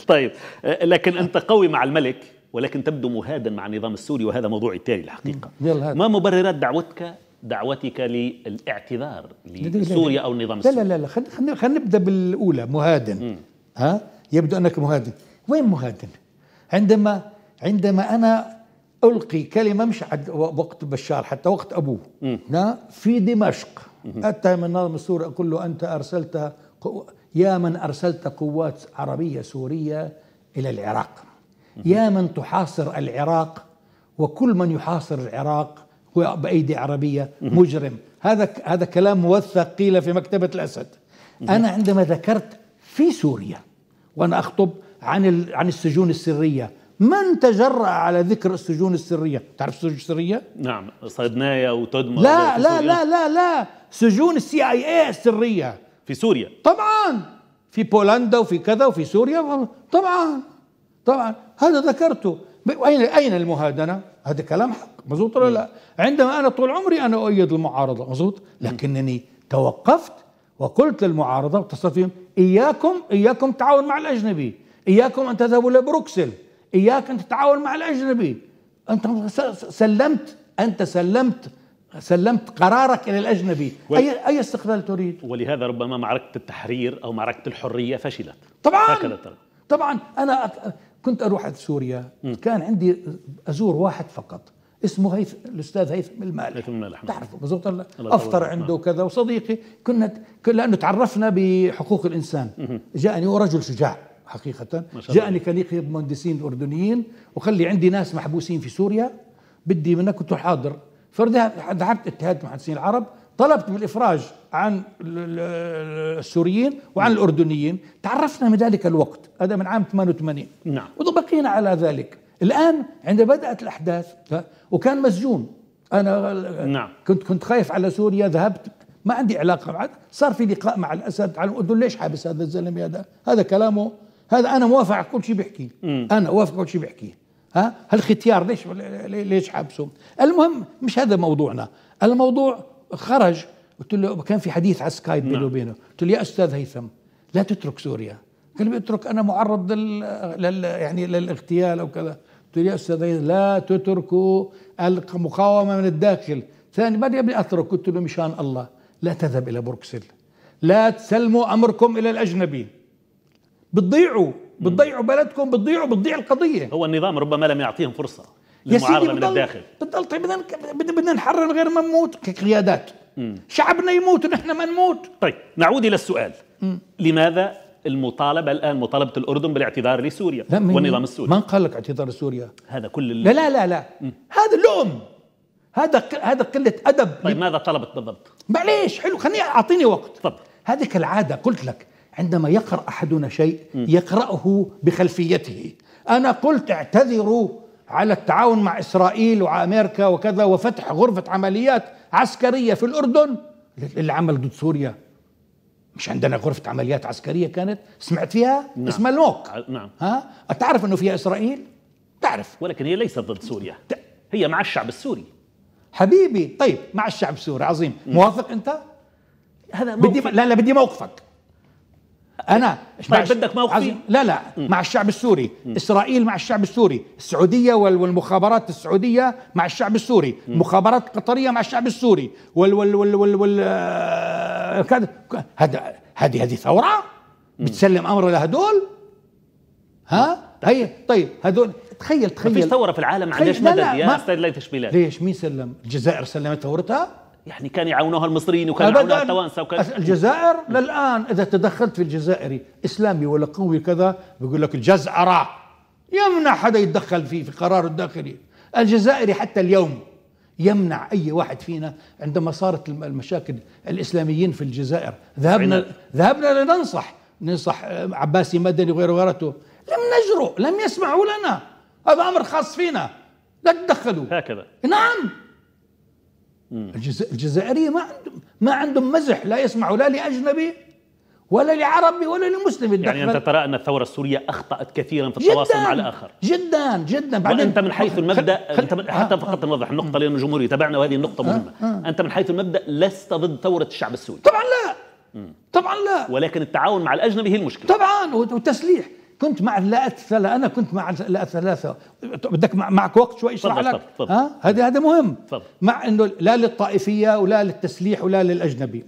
طيب لكن انت قوي مع الملك ولكن تبدو مهادا مع النظام السوري وهذا موضوعي التالي الحقيقة ما مبررات دعوتك دعوتك للاعتذار لسوريا أو النظام السوري لا لا لا خلينا خلينا نبدأ بالأولى مهادن ها يبدو أنك مهادن وين مهادن عندما عندما أنا ألقي كلمة مش عد وقت بشار حتى وقت أبوه نا في دمشق أتى من النظام السوري أقول له أنت أرسلت يا من أرسلت قوات عربية سورية إلى العراق يا من تحاصر العراق وكل من يحاصر العراق هو بأيدي عربية مجرم هذا هذا كلام موثق قيل في مكتبة الأسد أنا عندما ذكرت في سوريا وأنا أخطب عن عن السجون السرية من تجرأ على ذكر السجون السرية تعرف السجون السرية؟ نعم صيدنايا وتدمر لا لا لا لا لا سجون السي اي اي السرية في سوريا طبعا في بولندا وفي كذا وفي سوريا طبعا طبعا هذا ذكرته اين اين المهادنه؟ هذا كلام حق مزبوط ولا لا؟ عندما انا طول عمري انا اؤيد المعارضه مزبوط لكنني توقفت وقلت للمعارضه واتصلت فيهم اياكم اياكم تعاون مع الاجنبي، اياكم ان تذهبوا لبروكسل، اياك ان تتعاون مع الاجنبي، انت سلمت انت سلمت سلمت قرارك الى الاجنبي و... اي اي استقلال تريد ولهذا ربما معركه التحرير او معركه الحريه فشلت طبعا هكذا طبعا انا كنت اروح على سوريا م. كان عندي ازور واحد فقط اسمه هيث الاستاذ هيثم المالح هيثم المالح نعم. تعرفه بالضبط افطر عنده وكذا وصديقي كنا لانه تعرفنا بحقوق الانسان م. جاءني ورجل شجاع حقيقه جاءني كان يقيد مهندسين اردنيين وخلي عندي ناس محبوسين في سوريا بدي منك كنت حاضر فردها اتحاد المهندسين العرب طلبت بالإفراج عن السوريين وعن نعم. الأردنيين تعرفنا من ذلك الوقت هذا من عام 88 نعم وبقينا على ذلك الآن عندما بدأت الأحداث وكان مسجون أنا نعم. كنت كنت خايف على سوريا ذهبت ما عندي علاقة معك صار في لقاء مع الأسد على الأردن ليش حابس هذا الزلمة هذا هذا كلامه هذا أنا موافق على كل شيء بيحكي أنا موافق على كل شيء بيحكي ها هالختيار ليش ليش حابسه المهم مش هذا موضوعنا الموضوع خرج قلت له كان في حديث على سكايب بينه نعم. وبينه قلت له يا استاذ هيثم لا تترك سوريا قال لي اترك انا معرض لل يعني للاغتيال او كذا قلت له يا استاذ هيثم لا تتركوا المقاومه من الداخل ثاني بدي ابي اترك قلت له مشان الله لا تذهب الى بروكسل لا تسلموا امركم الى الاجنبي بتضيعوا بتضيعوا بلدكم بتضيعوا بتضيع القضيه هو النظام ربما لم يعطيهم فرصه المعارضه من الداخل بتضل طيب بدنا نحرر غير ما نموت كقيادات شعبنا يموت ونحن ما نموت طيب نعود الى السؤال مم. لماذا المطالبة الآن مطالبة الأردن بالاعتذار لسوريا والنظام السوري من قال لك اعتذار لسوريا هذا كل لا لا لا, لا. هذا لؤم هذا ك... هذا قلة أدب طيب ماذا طلبت بالضبط؟ معليش حلو خليني أعطيني وقت طب هذه كالعادة قلت لك عندما يقرأ أحدنا شيء يقرأه بخلفيته أنا قلت اعتذروا على التعاون مع إسرائيل وأمريكا وكذا وفتح غرفة عمليات عسكرية في الأردن اللي عمل ضد سوريا مش عندنا غرفة عمليات عسكرية كانت سمعت فيها نعم. اسمها الموك آه، نعم ها تعرف أنه فيها إسرائيل تعرف ولكن هي ليست ضد سوريا هي مع الشعب السوري حبيبي طيب مع الشعب السوري عظيم موافق أنت هذا موقف. بدي لا لا بدي موقفك انا طيب بدك موقفي لا لا مع الشعب السوري م. اسرائيل مع الشعب السوري السعوديه والمخابرات السعوديه مع الشعب السوري م. المخابرات القطريه مع الشعب السوري وال وال وال وال, وال... آه، هذا هذه هذه ثوره م. بتسلم امر لهدول ها هي طيب هدول تخيل تخيل ما فيش ثوره في العالم ما ليش مدد يا استاذ ليث شميلان ليش مين سلم الجزائر سلمت ثورتها يعني كان يعاونوها المصريين وكان يعاونوها التوانسه وكان الجزائر للان اذا تدخلت في الجزائري اسلامي ولا قوي كذا بيقول لك الجزعره يمنع حدا يتدخل فيه في قراره الداخلي الجزائري حتى اليوم يمنع اي واحد فينا عندما صارت المشاكل الاسلاميين في الجزائر ذهبنا ذهبنا لننصح ننصح آه، عباسي مدني وغيره وغيرته لم نجرؤ لم يسمعوا لنا هذا امر خاص فينا لا تدخلوا هكذا نعم الجزائريه ما عندهم ما عندهم مزح لا يسمعوا لا لاجنبي ولا لعربي ولا لمسلم يعني انت ترى ان الثوره السوريه اخطات كثيرا في التواصل مع الاخر جدا جدا بعدين انت من حيث المبدا خل... انت من حتى فقط نوضح النقطه لان الجمهور يتابعنا وهذه النقطه آه، مهمه آه آه انت من حيث المبدا لست ضد ثوره الشعب السوري طبعا لا مم. طبعا لا ولكن التعاون مع الاجنبي هي المشكله طبعا والتسليح كنت مع لا اتسلى انا كنت مع لا ثلاثه بدك معك وقت شوي اشرح لك ها هذا هذا مهم فضل. مع انه لا للطائفيه ولا للتسليح ولا للاجنبي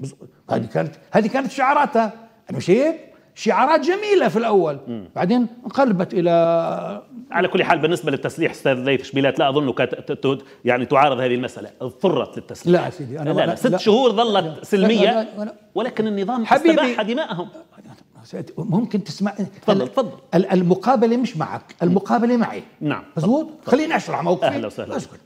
هذه كانت هذه كانت شعاراتها مش هيك شعارات جميلة في الأول مم. بعدين انقلبت إلى على كل حال بالنسبة للتسليح أستاذ ليث شبيلات لا أظن كانت يعني تعارض هذه المسألة اضطرت للتسليح لا سيدي أنا لا, لا, لا ست لا شهور ظلت سلمية لا لا ولكن النظام حبيبي استباح دماءهم ممكن تسمع تفضل تفضل المقابله مش معك المقابله معي نعم مزبوط خليني اشرح موقفي اهلا وسهلا اسكت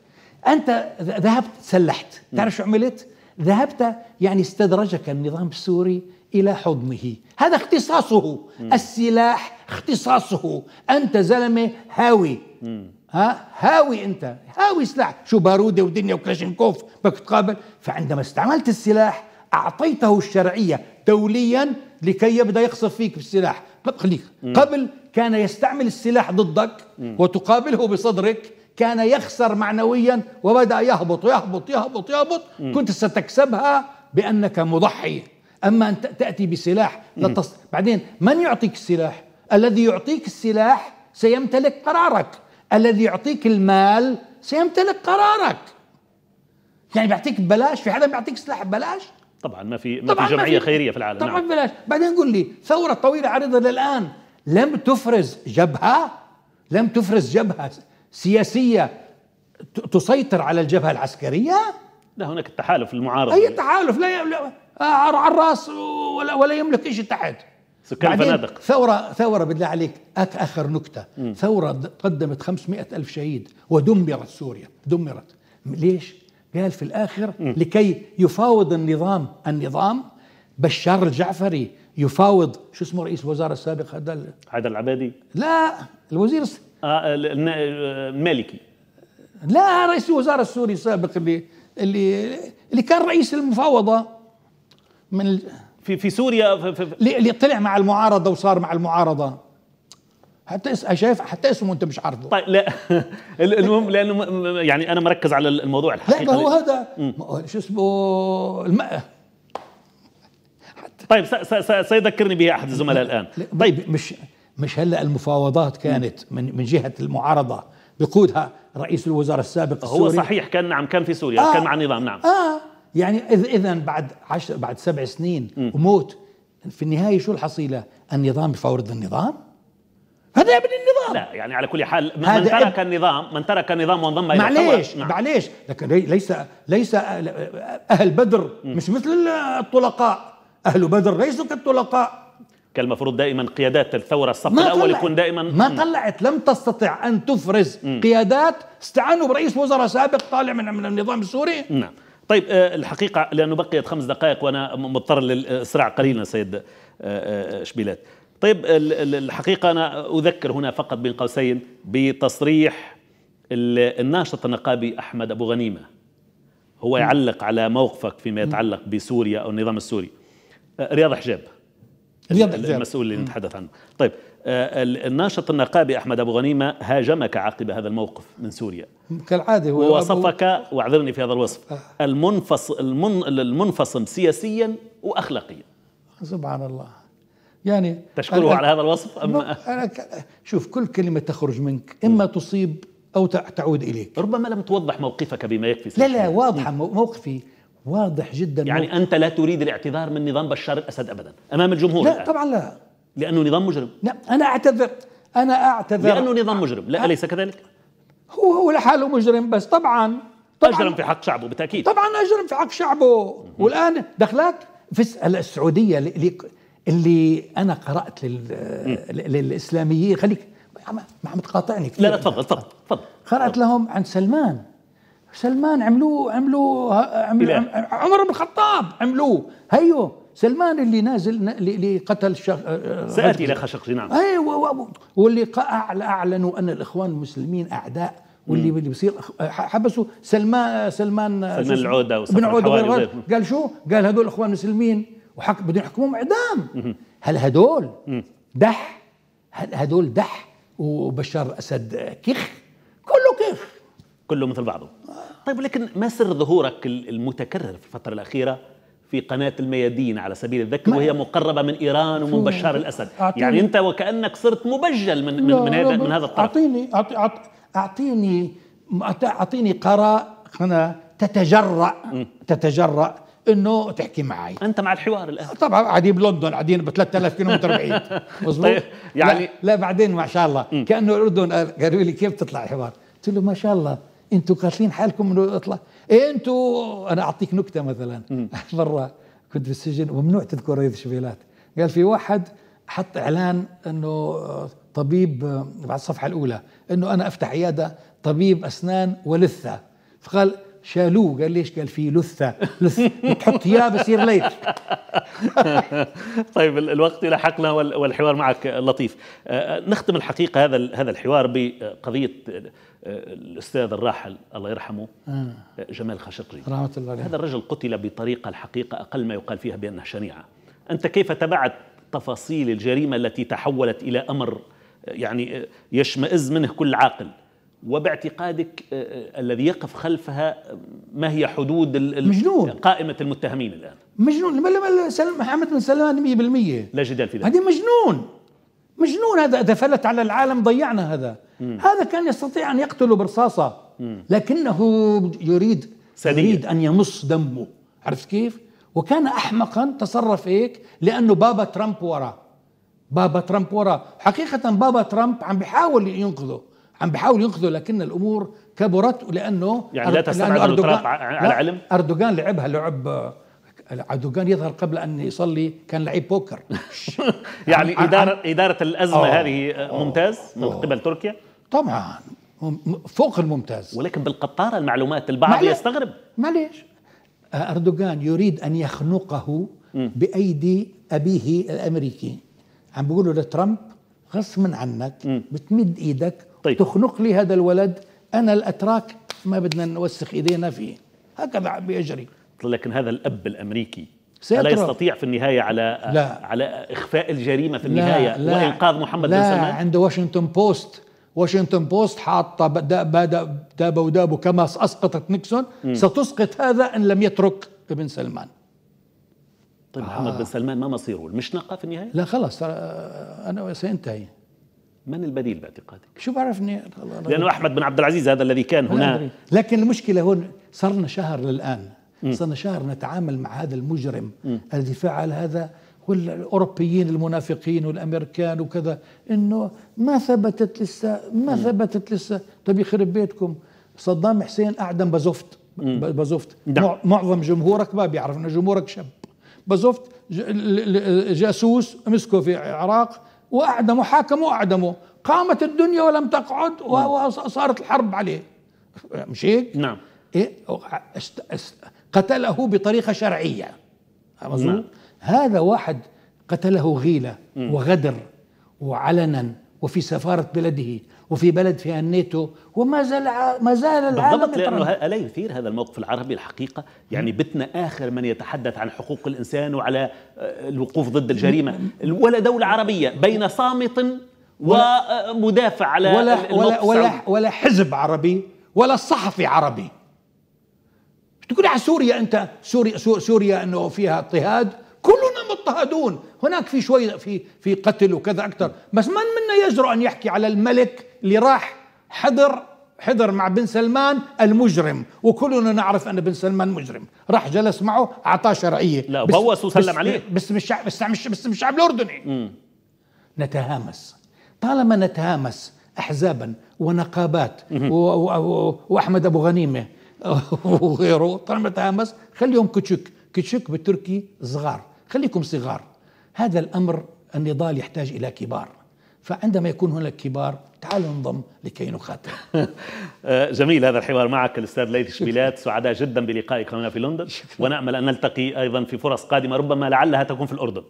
انت ذهبت سلحت تعرف شو عملت ذهبت يعني استدرجك النظام السوري الى حضنه هذا اختصاصه مم. السلاح اختصاصه انت زلمه هاوي مم. ها هاوي انت هاوي سلاح شو باروده ودنيا وكلاشينكوف بدك تقابل فعندما استعملت السلاح اعطيته الشرعيه دوليا لكي يبدا يقصف فيك بالسلاح خليك قبل كان يستعمل السلاح ضدك وتقابله بصدرك كان يخسر معنويا وبدا يهبط ويهبط يهبط يهبط كنت ستكسبها بانك مضحي اما ان تاتي بسلاح لتص... بعدين من يعطيك السلاح الذي يعطيك السلاح سيمتلك قرارك الذي يعطيك المال سيمتلك قرارك يعني بيعطيك ببلاش في حدا بيعطيك سلاح ببلاش طبعا ما في ما في جمعيه ما في خيريه في العالم طبعا نعم. بلاش بعدين قل لي ثوره طويله عريضه للان لم تفرز جبهه لم تفرز جبهه سياسيه تسيطر على الجبهه العسكريه لا هناك التحالف المعارض اي تحالف لا, على الراس ولا, ولا يملك شيء تحت سكان الفنادق ثورة ثورة بالله عليك آخر نكتة م. ثورة قدمت 500 ألف شهيد ودمرت سوريا دمرت ليش؟ قال في الآخر لكي يفاوض النظام النظام بشار الجعفري يفاوض شو اسمه رئيس الوزراء السابق هذا حيدر العبادي لا الوزير آه المالكي آه، لا رئيس الوزراء السوري السابق اللي اللي اللي كان رئيس المفاوضه من في في سوريا في في اللي طلع مع المعارضه وصار مع المعارضه حتى اسم شايف حتى اسمه انت مش عارفه طيب لا المهم لانه يعني انا مركز على الموضوع الحقيقي لا هو هذا شو اسمه الماء طيب سيذكرني به احد الزملاء الان طيب مش مش هلا المفاوضات كانت من من جهه المعارضه بقودها رئيس الوزراء السابق السوري هو صحيح كان نعم كان في سوريا آه كان مع النظام نعم اه يعني اذا بعد عشر بعد سبع سنين وموت في النهايه شو الحصيله؟ النظام بفاورض النظام؟ هذا يبني النظام لا يعني على كل حال من ترك النظام من ترك النظام وانضم الى معليش نعم. معليش لكن ليس ليس اهل بدر م. مش مثل الطلقاء اهل بدر ليسوا كالطلقاء كالمفروض دائما قيادات الثوره الصف الاول يكون دائما ما طلعت لم تستطع ان تفرز م. قيادات استعانوا برئيس وزراء سابق طالع من من النظام السوري نعم طيب آه، الحقيقه لانه بقيت خمس دقائق وانا مضطر للاسراع قليلا سيد آه، آه، شبيلات طيب الحقيقة أنا أذكر هنا فقط بين قوسين بتصريح الناشط النقابي أحمد أبو غنيمة هو يعلق على موقفك فيما يتعلق بسوريا أو النظام السوري آه، رياض حجاب رياض حجاب المسؤول اللي نتحدث عنه طيب آه، الناشط النقابي أحمد أبو غنيمة هاجمك عقب هذا الموقف من سوريا كالعادة هو ووصفك واعذرني في هذا الوصف المنفصل, آه. المنفصل سياسيا وأخلاقيا سبحان الله يعني تشكره على هذا الوصف أم أنا شوف كل كلمة تخرج منك إما تصيب أو تعود إليك ربما لم توضح موقفك بما يكفي لا لا واضحة موقفي واضح جدا يعني موقف. أنت لا تريد الاعتذار من نظام بشار الأسد أبدا أمام الجمهور لا الآن. طبعا لا لأنه نظام مجرم لا أنا أعتذر أنا أعتذر لأنه نظام مجرم لا أليس كذلك؟ هو هو لحاله مجرم بس طبعا طبعا أجرم في حق شعبه بالتأكيد طبعا أجرم في حق شعبه والآن دخلك في السعودية اللي انا قرات للاسلاميين خليك ما عم تقاطعني كثير لا لا تفضل تفضل تفضل قرات لهم عن سلمان سلمان عملوه عملوه عملوه عمر بن الخطاب عملوه هيو سلمان اللي نازل اللي قتل شخ... آه، آه، ساتي الى خشقجي نعم اي واللي اعلنوا ان الاخوان المسلمين اعداء واللي اللي بصير حبسوا سلمان سلمان سلمان العوده بن عوده قال شو؟ قال هذول اخوان المسلمين وحك بدون يحكموهم اعدام هل هدول دح هل هدول دح وبشار الاسد كخ كله كخ كله مثل بعضه طيب لكن ما سر ظهورك المتكرر في الفتره الاخيره في قناة الميادين على سبيل الذكر وهي مقربة من إيران ومن بشار الأسد يعني أنت وكأنك صرت مبجل من, من, من, هذا, من هذا الطرف أعطيني أعطيني أعطيني, أعطيني قراء قناة تتجرأ تتجرأ انه تحكي معي انت مع الحوار الان طبعا قاعدين بلندن قاعدين ب 3000 كيلو متر بعيد مظبوط طيب يعني لا, لا بعدين ما شاء الله م. كانه الاردن قالوا لي كيف تطلع الحوار قلت له ما شاء الله انتم قاتلين حالكم انه اطلع إيه انتوا انا اعطيك نكته مثلا مره كنت في السجن وممنوع تذكر هذه الشبيلات قال في واحد حط اعلان انه طبيب بعد الصفحه الاولى انه انا افتح عياده طبيب اسنان ولثه فقال شالوه قال ليش قال في لثه لث بتحط اياه بصير ليل طيب الوقت يلحقنا والحوار معك لطيف أه، أه، نختم الحقيقه هذا هذا الحوار بقضيه أه، الاستاذ الراحل الله يرحمه جمال خاشقجي رحمه الله عليه هذا الرجل قتل بطريقه الحقيقه اقل ما يقال فيها بانها شنيعه انت كيف تبعت تفاصيل الجريمه التي تحولت الى امر يعني يشمئز منه كل عاقل وباعتقادك آه، آه، الذي يقف خلفها ما هي حدود مجنون قائمة المتهمين الآن مجنون محمد بن سلمان 100% لا جدال في ذلك هذه مجنون مجنون هذا إذا فلت على العالم ضيعنا هذا مم. هذا كان يستطيع أن يقتله برصاصة مم. لكنه يريد سنية. يريد أن يمص دمه عرفت كيف؟ وكان أحمقا تصرف هيك لأنه بابا ترامب وراه بابا ترامب وراه حقيقة بابا ترامب عم بيحاول ينقذه عم بحاول ينقذه لكن الامور كبرت لانه يعني لا تستبعد لأنه أردوغان على علم اردوغان لعبها لعب اردوغان يظهر قبل ان يصلي كان لعيب بوكر يعني اداره اداره الازمه أوه هذه آه، ممتاز أوه من قبل تركيا طبعا فوق الممتاز ولكن بالقطاره المعلومات البعض يستغرب معليش اردوغان يريد ان يخنقه م. بايدي ابيه الامريكي عم بيقولوا لترامب غصبا عنك م. بتمد ايدك طيب. تخنق لي هذا الولد أنا الأتراك ما بدنا نوسخ إيدينا فيه هكذا بيجري لكن هذا الأب الأمريكي لا يستطيع في النهاية على لا. على إخفاء الجريمة في النهاية لا. لا. وإنقاذ محمد لا. بن سلمان عنده واشنطن بوست واشنطن بوست حاطة دابة ودابه كما أسقطت نيكسون م. ستسقط هذا إن لم يترك ابن سلمان طيب آه. محمد بن سلمان ما مصيره المشنقة في النهاية؟ لا خلاص آه، أنا سينتهي من البديل باعتقادك؟ شو بعرفني لانه احمد بن عبد العزيز هذا الذي كان هنا لكن المشكله هون صرنا شهر للان صرنا شهر نتعامل مع هذا المجرم الذي فعل هذا والاوروبيين المنافقين والامريكان وكذا انه ما ثبتت لسه ما ثبتت لسه طيب يخرب بيتكم صدام حسين اعدم بازوفت بازوفت نعم. معظم جمهورك ما بيعرف انه جمهورك شاب بازوفت جاسوس مسكه في العراق واعدموا حاكموا واعدموا قامت الدنيا ولم تقعد وصارت نعم. الحرب عليه مش هيك؟ نعم إيه؟ قتله بطريقة شرعية نعم. هذا واحد قتله غيلة وغدر وعلنا وفي سفارة بلده وفي بلد فيها الناتو وما زال ما زال العالم بالضبط لأنه ألا يثير هذا الموقف العربي الحقيقة يعني بتنا آخر من يتحدث عن حقوق الإنسان وعلى آه، الوقوف ضد الجريمة ولا دولة عربية بين صامت ومدافع على ولا ولا ولا, ولا حزب عربي ولا صحفي عربي تقول على سوريا أنت سوريا سوريا أنه فيها اضطهاد مضطهدون هناك في شوي في في قتل وكذا اكثر بس من منا يجرؤ ان يحكي على الملك اللي راح حضر حضر مع بن سلمان المجرم وكلنا نعرف ان بن سلمان مجرم راح جلس معه اعطاه شرعيه لا بوس وسلم عليه باسم الشعب باسم الشعب الاردني م. نتهامس طالما نتهامس احزابا ونقابات واحمد ابو غنيمه وغيره طالما نتهامس خليهم كتشك كتشك بالتركي صغار خليكم صغار هذا الأمر النضال يحتاج إلى كبار فعندما يكون هناك كبار تعالوا ننضم لكي نخاطر آه، جميل هذا الحوار معك الأستاذ ليث شبيلات سعداء جدا بلقائك هنا في لندن ونأمل أن نلتقي أيضا في فرص قادمة ربما لعلها تكون في الأردن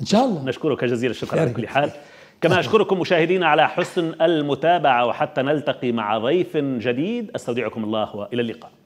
إن شاء الله نشكرك جزيل الشكر على كل حال كما أشكركم مشاهدينا على حسن المتابعة وحتى نلتقي مع ضيف جديد أستودعكم الله وإلى اللقاء